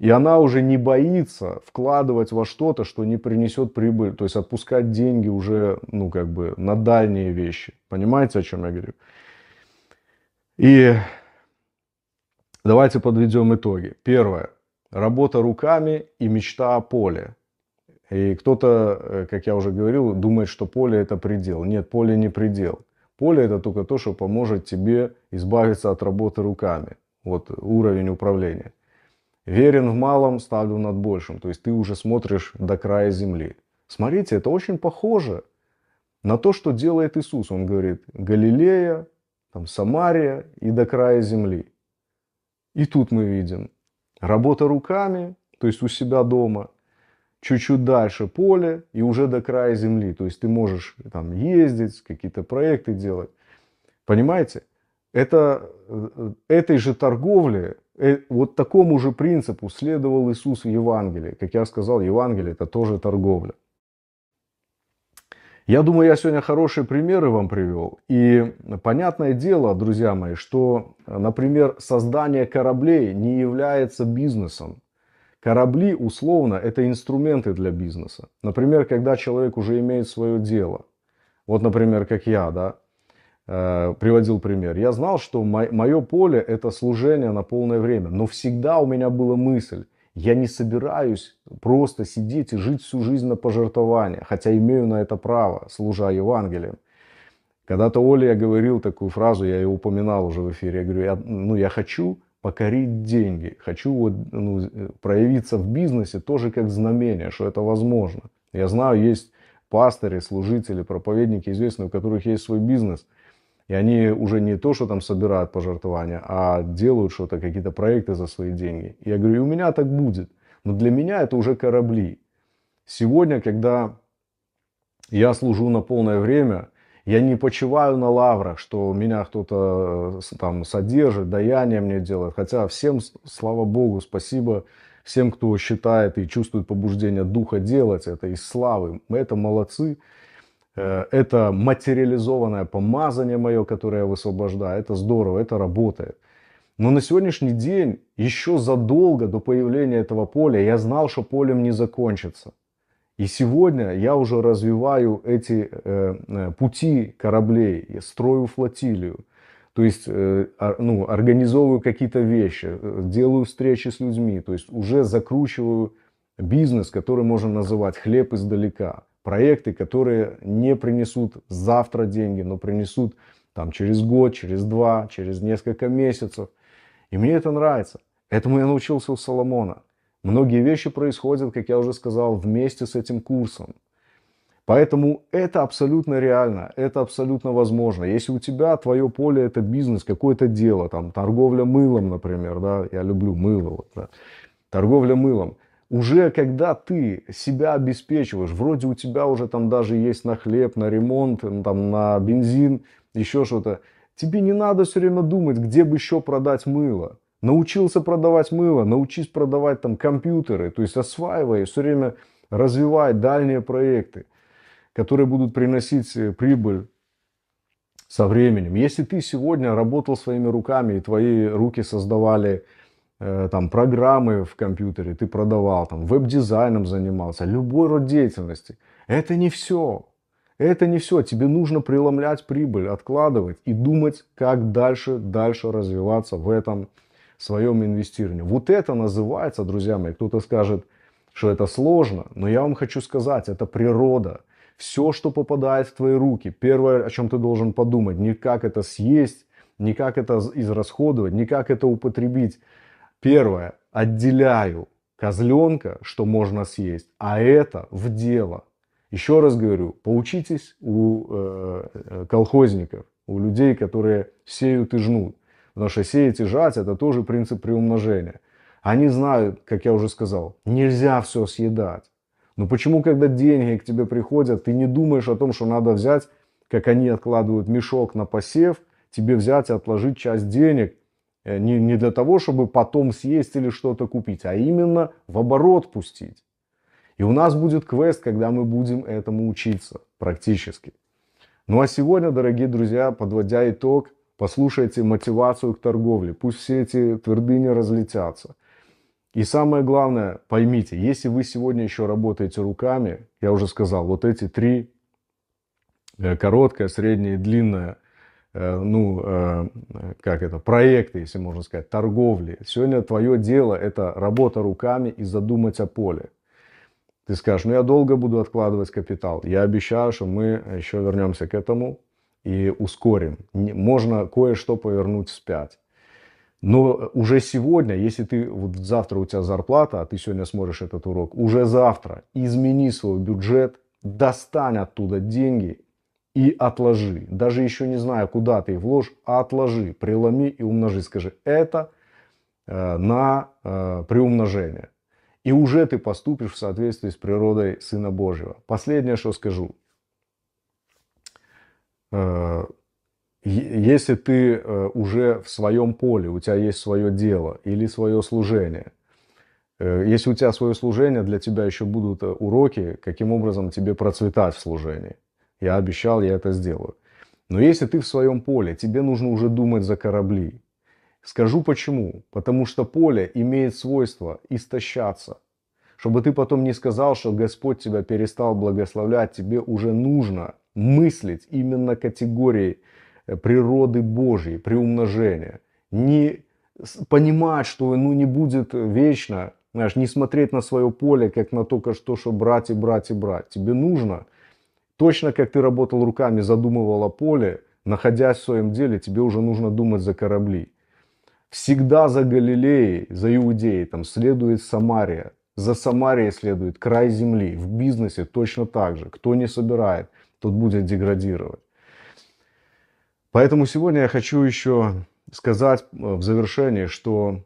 и она уже не боится вкладывать во что-то, что не принесет прибыль. То есть отпускать деньги уже, ну, как бы на дальние вещи. Понимаете, о чем я говорю? И давайте подведем итоги. Первое. Работа руками и мечта о поле. И кто-то, э, как я уже говорил, думает, что поле это предел. Нет, поле не предел. Поле это только то, что поможет тебе избавиться от работы руками. Вот уровень управления верен в малом, ставлю над большим. То есть ты уже смотришь до края земли. Смотрите, это очень похоже на то, что делает Иисус. Он говорит, Галилея, там, Самария и до края земли. И тут мы видим работа руками, то есть у себя дома, чуть-чуть дальше поле и уже до края земли. То есть ты можешь там ездить, какие-то проекты делать. Понимаете? Это э, э, этой же торговли Э, вот такому же принципу следовал Иисус в Евангелии. Как я сказал, Евангелие – это тоже торговля. Я думаю, я сегодня хорошие примеры вам привел. И понятное дело, друзья мои, что, например, создание кораблей не является бизнесом. Корабли, условно, это инструменты для бизнеса. Например, когда человек уже имеет свое дело. Вот, например, как я, да, Э, приводил пример. Я знал, что мое поле – это служение на полное время. Но всегда у меня была мысль, я не собираюсь просто сидеть и жить всю жизнь на пожертвования, хотя имею на это право, служа Евангелием. Когда-то Оле я говорил такую фразу, я ее упоминал уже в эфире. Я говорю, я, ну, я хочу покорить деньги, хочу вот, ну, проявиться в бизнесе тоже как знамение, что это возможно. Я знаю, есть пастыри, служители, проповедники известные, у которых есть свой бизнес – и они уже не то, что там собирают пожертвования, а делают что-то, какие-то проекты за свои деньги. И я говорю, и у меня так будет. Но для меня это уже корабли. Сегодня, когда я служу на полное время, я не почиваю на лаврах, что меня кто-то э, там содержит, даяние мне делает. Хотя всем, слава Богу, спасибо всем, кто считает и чувствует побуждение духа делать это из славы. Мы это молодцы. Э, это материализованное помазание мое, которое я высвобождаю, это здорово, это работает. Но на сегодняшний день, еще задолго до появления этого поля, я знал, что полем не закончится. И сегодня я уже развиваю эти э, э пути кораблей, я строю флотилию, то есть э, а, ну, организовываю какие-то вещи, э, делаю встречи с людьми, то есть уже закручиваю бизнес, который можно называть хлеб издалека проекты, которые не принесут завтра деньги, но принесут там через год, через два, через несколько месяцев. И мне это нравится. Этому я научился у Соломона. Многие вещи происходят, как я уже сказал, вместе с этим курсом. Поэтому это абсолютно реально, это абсолютно возможно. Если у тебя твое поле это бизнес, какое-то дело, там торговля мылом, например, да, я люблю мыло, вот, да. торговля мылом, уже когда ты себя обеспечиваешь, вроде у тебя уже там даже есть на хлеб, на ремонт, там, на бензин, еще что-то, тебе не надо все время думать, где бы еще продать мыло. Научился продавать мыло, научись продавать там компьютеры, то есть осваивай, все время развивай дальние проекты, которые будут приносить э, прибыль со временем. Если ты сегодня работал своими руками и твои руки создавали э, Э, там, программы в компьютере ты продавал, там, веб-дизайном занимался, любой род деятельности. Это не все. Это не все. Тебе нужно преломлять прибыль, откладывать и думать, как дальше, дальше развиваться в этом своем инвестировании. Вот это называется, друзья мои, кто-то скажет, что это сложно, но я вам хочу сказать, это природа. Все, что попадает в твои руки, первое, о чем ты должен подумать, не как это съесть, не как это израсходовать, не как это употребить, Первое. Отделяю козленка, что можно съесть, а это в дело. Еще раз говорю, поучитесь у э, э, колхозников, у людей, которые сеют и жнут. Потому что сеять и жать – это тоже принцип приумножения. Они знают, как я уже сказал, нельзя все съедать. Но почему, когда деньги к тебе приходят, ты не думаешь о том, что надо взять, как они откладывают мешок на посев, тебе взять и отложить часть денег, Э, не, не для того, чтобы потом съесть или что-то купить, а именно в оборот пустить. И у нас будет квест, когда мы будем этому учиться практически. Ну а сегодня, дорогие друзья, подводя итог, послушайте мотивацию к торговле. Пусть все эти твердыни разлетятся. И самое главное, поймите, если вы сегодня еще работаете руками, я уже сказал, вот эти три, э, короткая, средняя и длинная Э, ну, э, как это, проекты, если можно сказать, торговли. Сегодня твое дело – это работа руками и задумать о поле. Ты скажешь, ну я долго буду откладывать капитал. Я обещаю, что мы еще вернемся к этому и ускорим. Можно кое-что повернуть вспять. Но уже сегодня, если ты вот завтра у тебя зарплата, а ты сегодня смотришь этот урок, уже завтра измени свой бюджет, достань оттуда деньги – и отложи. Даже еще не зная, куда ты их вложь, а отложи, преломи и умножи. Скажи, это э, на э, приумножение. И уже ты поступишь в соответствии с природой Сына Божьего. Последнее, что скажу. Э, если ты уже в своем поле, у тебя есть свое дело или свое служение – если у тебя свое служение, для тебя еще будут уроки, каким образом тебе процветать в служении. Я обещал, я это сделаю. Но если ты в своем поле, тебе нужно уже думать за корабли. Скажу почему. Потому что поле имеет свойство истощаться. Чтобы ты потом не сказал, что Господь тебя перестал благословлять, тебе уже нужно мыслить именно категорией э, природы Божьей, приумножения. Не понимать, что ну, не будет э, вечно, знаешь, не смотреть на свое поле, как на только что, что брать и брать и брать. Тебе нужно – Точно как ты работал руками, задумывала поле, находясь в своем деле, тебе уже нужно думать за корабли. Всегда за Галилеей, за Иудеей, там следует Самария. За Самарией следует край земли. В бизнесе точно так же. Кто не собирает, тот будет деградировать. Поэтому сегодня я хочу еще сказать э, в завершении, что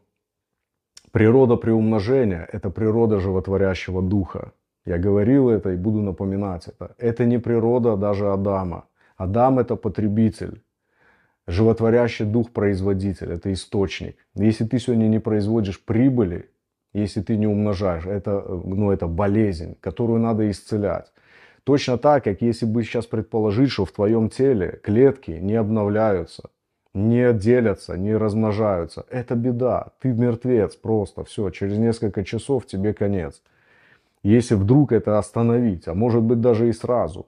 природа приумножения – это природа животворящего духа. Я говорил это и буду напоминать это. Это не природа а даже Адама. Адам – это потребитель. Животворящий дух – производитель, это источник. Если ты сегодня не производишь прибыли, если ты не умножаешь, это, ну, это болезнь, которую надо исцелять. Точно так, как если бы сейчас предположить, что в твоем теле клетки не обновляются, не делятся, не размножаются. Это беда. Ты мертвец просто. Все, через несколько часов тебе конец если вдруг это остановить, а может быть даже и сразу.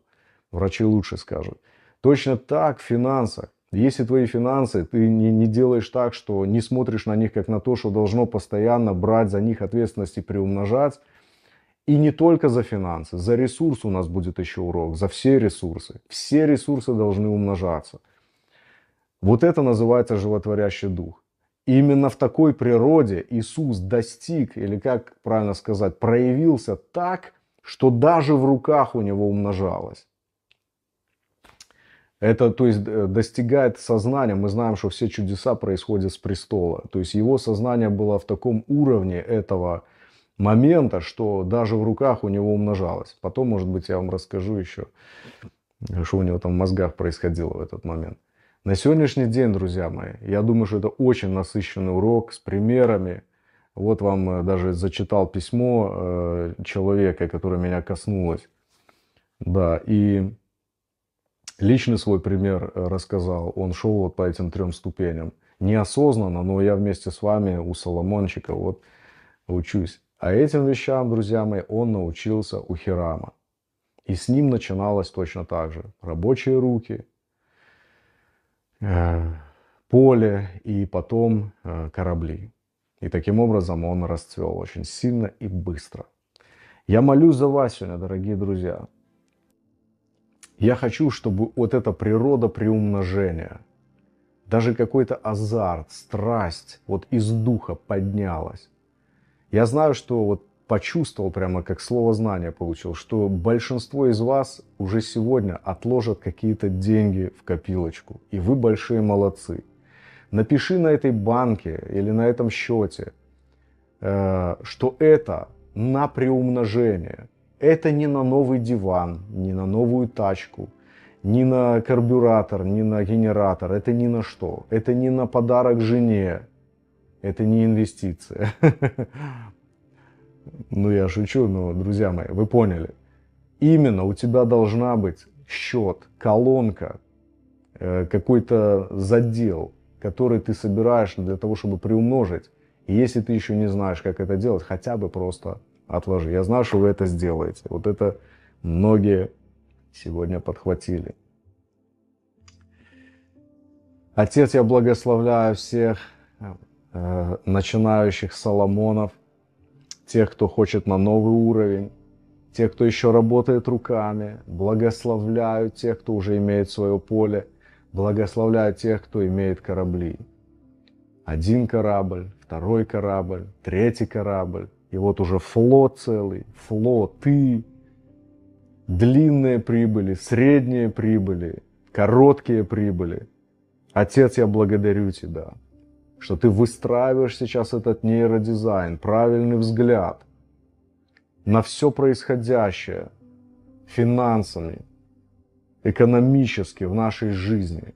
Врачи лучше скажут. Точно так в финансах. Если твои финансы, ты не, не делаешь так, что не смотришь на них как на то, что должно постоянно брать за них ответственность и приумножать. И не только за финансы, за ресурс у нас будет еще урок, за все ресурсы. Все ресурсы должны умножаться. Вот это называется животворящий дух. Именно в такой природе Иисус достиг, или как правильно сказать, проявился так, что даже в руках у него умножалось. Это, то есть, э, достигает сознания. Мы знаем, что все чудеса происходят с престола. То есть, его сознание было в таком уровне этого момента, что даже в руках у него умножалось. Потом, может быть, я вам расскажу еще, что у него там в мозгах происходило в этот момент. На сегодняшний день, друзья мои, я думаю, что это очень насыщенный урок с примерами. Вот вам э, даже зачитал письмо э, человека, которое меня коснулось. Да, и личный свой пример э, рассказал. Он шел вот по этим трем ступеням. Неосознанно, но я вместе с вами у Соломончика вот учусь. А этим вещам, друзья мои, он научился у Хирама. И с ним начиналось точно так же. Рабочие руки, Э, поле и потом э, корабли. И таким образом он расцвел очень сильно и быстро. Я молю за вас сегодня, дорогие друзья. Я хочу, чтобы вот эта природа приумножения, даже какой-то азарт, страсть вот из духа поднялась. Я знаю, что вот почувствовал прямо как слово знания получил, что большинство из вас уже сегодня отложат какие-то деньги в копилочку. И вы большие молодцы. Напиши на этой банке или на этом счете, э, что это на приумножение. Это не на новый диван, не на новую тачку, не на карбюратор, не на генератор. Это ни на что. Это не на подарок жене. Это не инвестиция. Ну, я шучу, но, друзья мои, вы поняли. Именно у тебя должна быть счет, колонка, э, какой-то задел, который ты собираешь для того, чтобы приумножить. И если ты еще не знаешь, как это делать, хотя бы просто отложи. Я знаю, что вы это сделаете. Вот это многие сегодня подхватили. Отец, я благословляю всех э, начинающих Соломонов – тех, кто хочет на новый уровень, тех, кто еще работает руками, благословляю тех, кто уже имеет свое поле, благословляю тех, кто имеет корабли. Один корабль, второй корабль, третий корабль, и вот уже флот целый, флоты, длинные прибыли, средние прибыли, короткие прибыли. Отец, я благодарю Тебя, что ты выстраиваешь сейчас этот нейродизайн, правильный взгляд на все происходящее финансами, экономически в нашей жизни.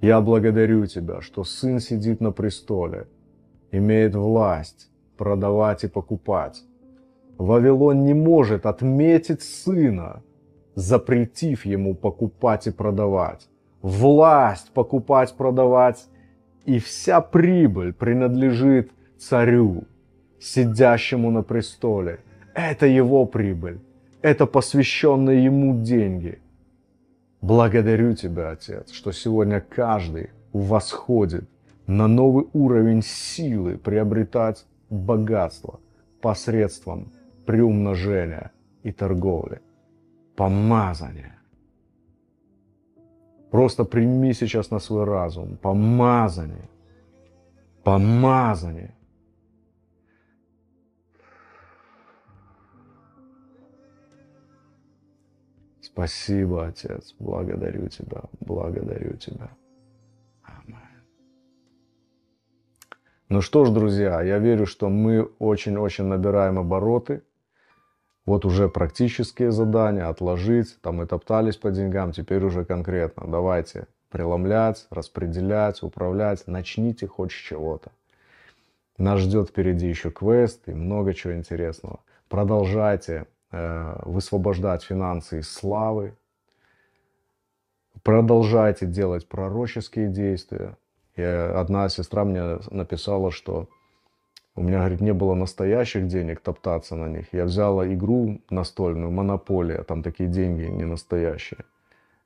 Я благодарю Тебя, что Сын сидит на престоле, имеет власть продавать и покупать. Вавилон не может отметить Сына, запретив Ему покупать и продавать власть покупать, продавать, и вся прибыль принадлежит царю, сидящему на престоле. Это его прибыль, это посвященные ему деньги. Благодарю тебя, Отец, что сегодня каждый восходит на новый уровень силы приобретать богатство посредством приумножения и торговли. Помазание. Просто прими сейчас на свой разум помазание. Помазание. Спасибо, Отец. Благодарю Тебя. Благодарю Тебя. Ну что ж, друзья, я верю, что мы очень-очень набираем обороты вот уже практические задания, отложить, там и топтались по деньгам, теперь уже конкретно, давайте преломлять, распределять, управлять, начните хоть с чего-то. Нас ждет впереди еще квест и много чего интересного. Продолжайте э, высвобождать финансы из славы, продолжайте делать пророческие действия. И э, одна сестра мне написала, что у меня, говорит, не было настоящих денег топтаться на них. Я взяла игру настольную, монополия, там такие деньги не настоящие.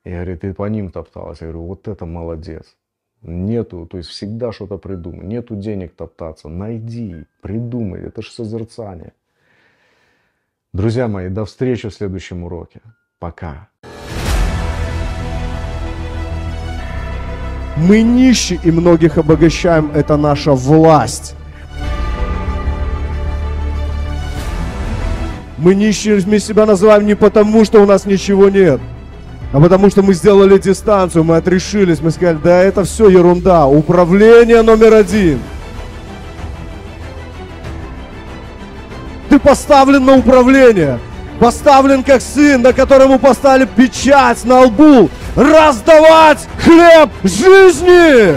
И говорит, и по ним топталась. Я говорю, вот это молодец. Нету, то есть всегда что-то придумай. Нету денег топтаться. Найди, придумай. Это же созерцание. Друзья мои, до встречи в следующем уроке. Пока. Мы нищи и многих обогащаем. Это наша власть. Мы нищими себя называем не потому, что у нас ничего нет, а потому что мы сделали дистанцию, мы отрешились, мы сказали, да это все ерунда, управление номер один. Ты поставлен на управление, поставлен как сын, на которому поставили печать на лбу, раздавать хлеб жизни.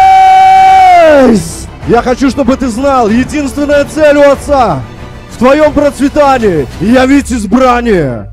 Yes! Я хочу, чтобы ты знал, единственная цель у отца в твоем процветании, явить избрание.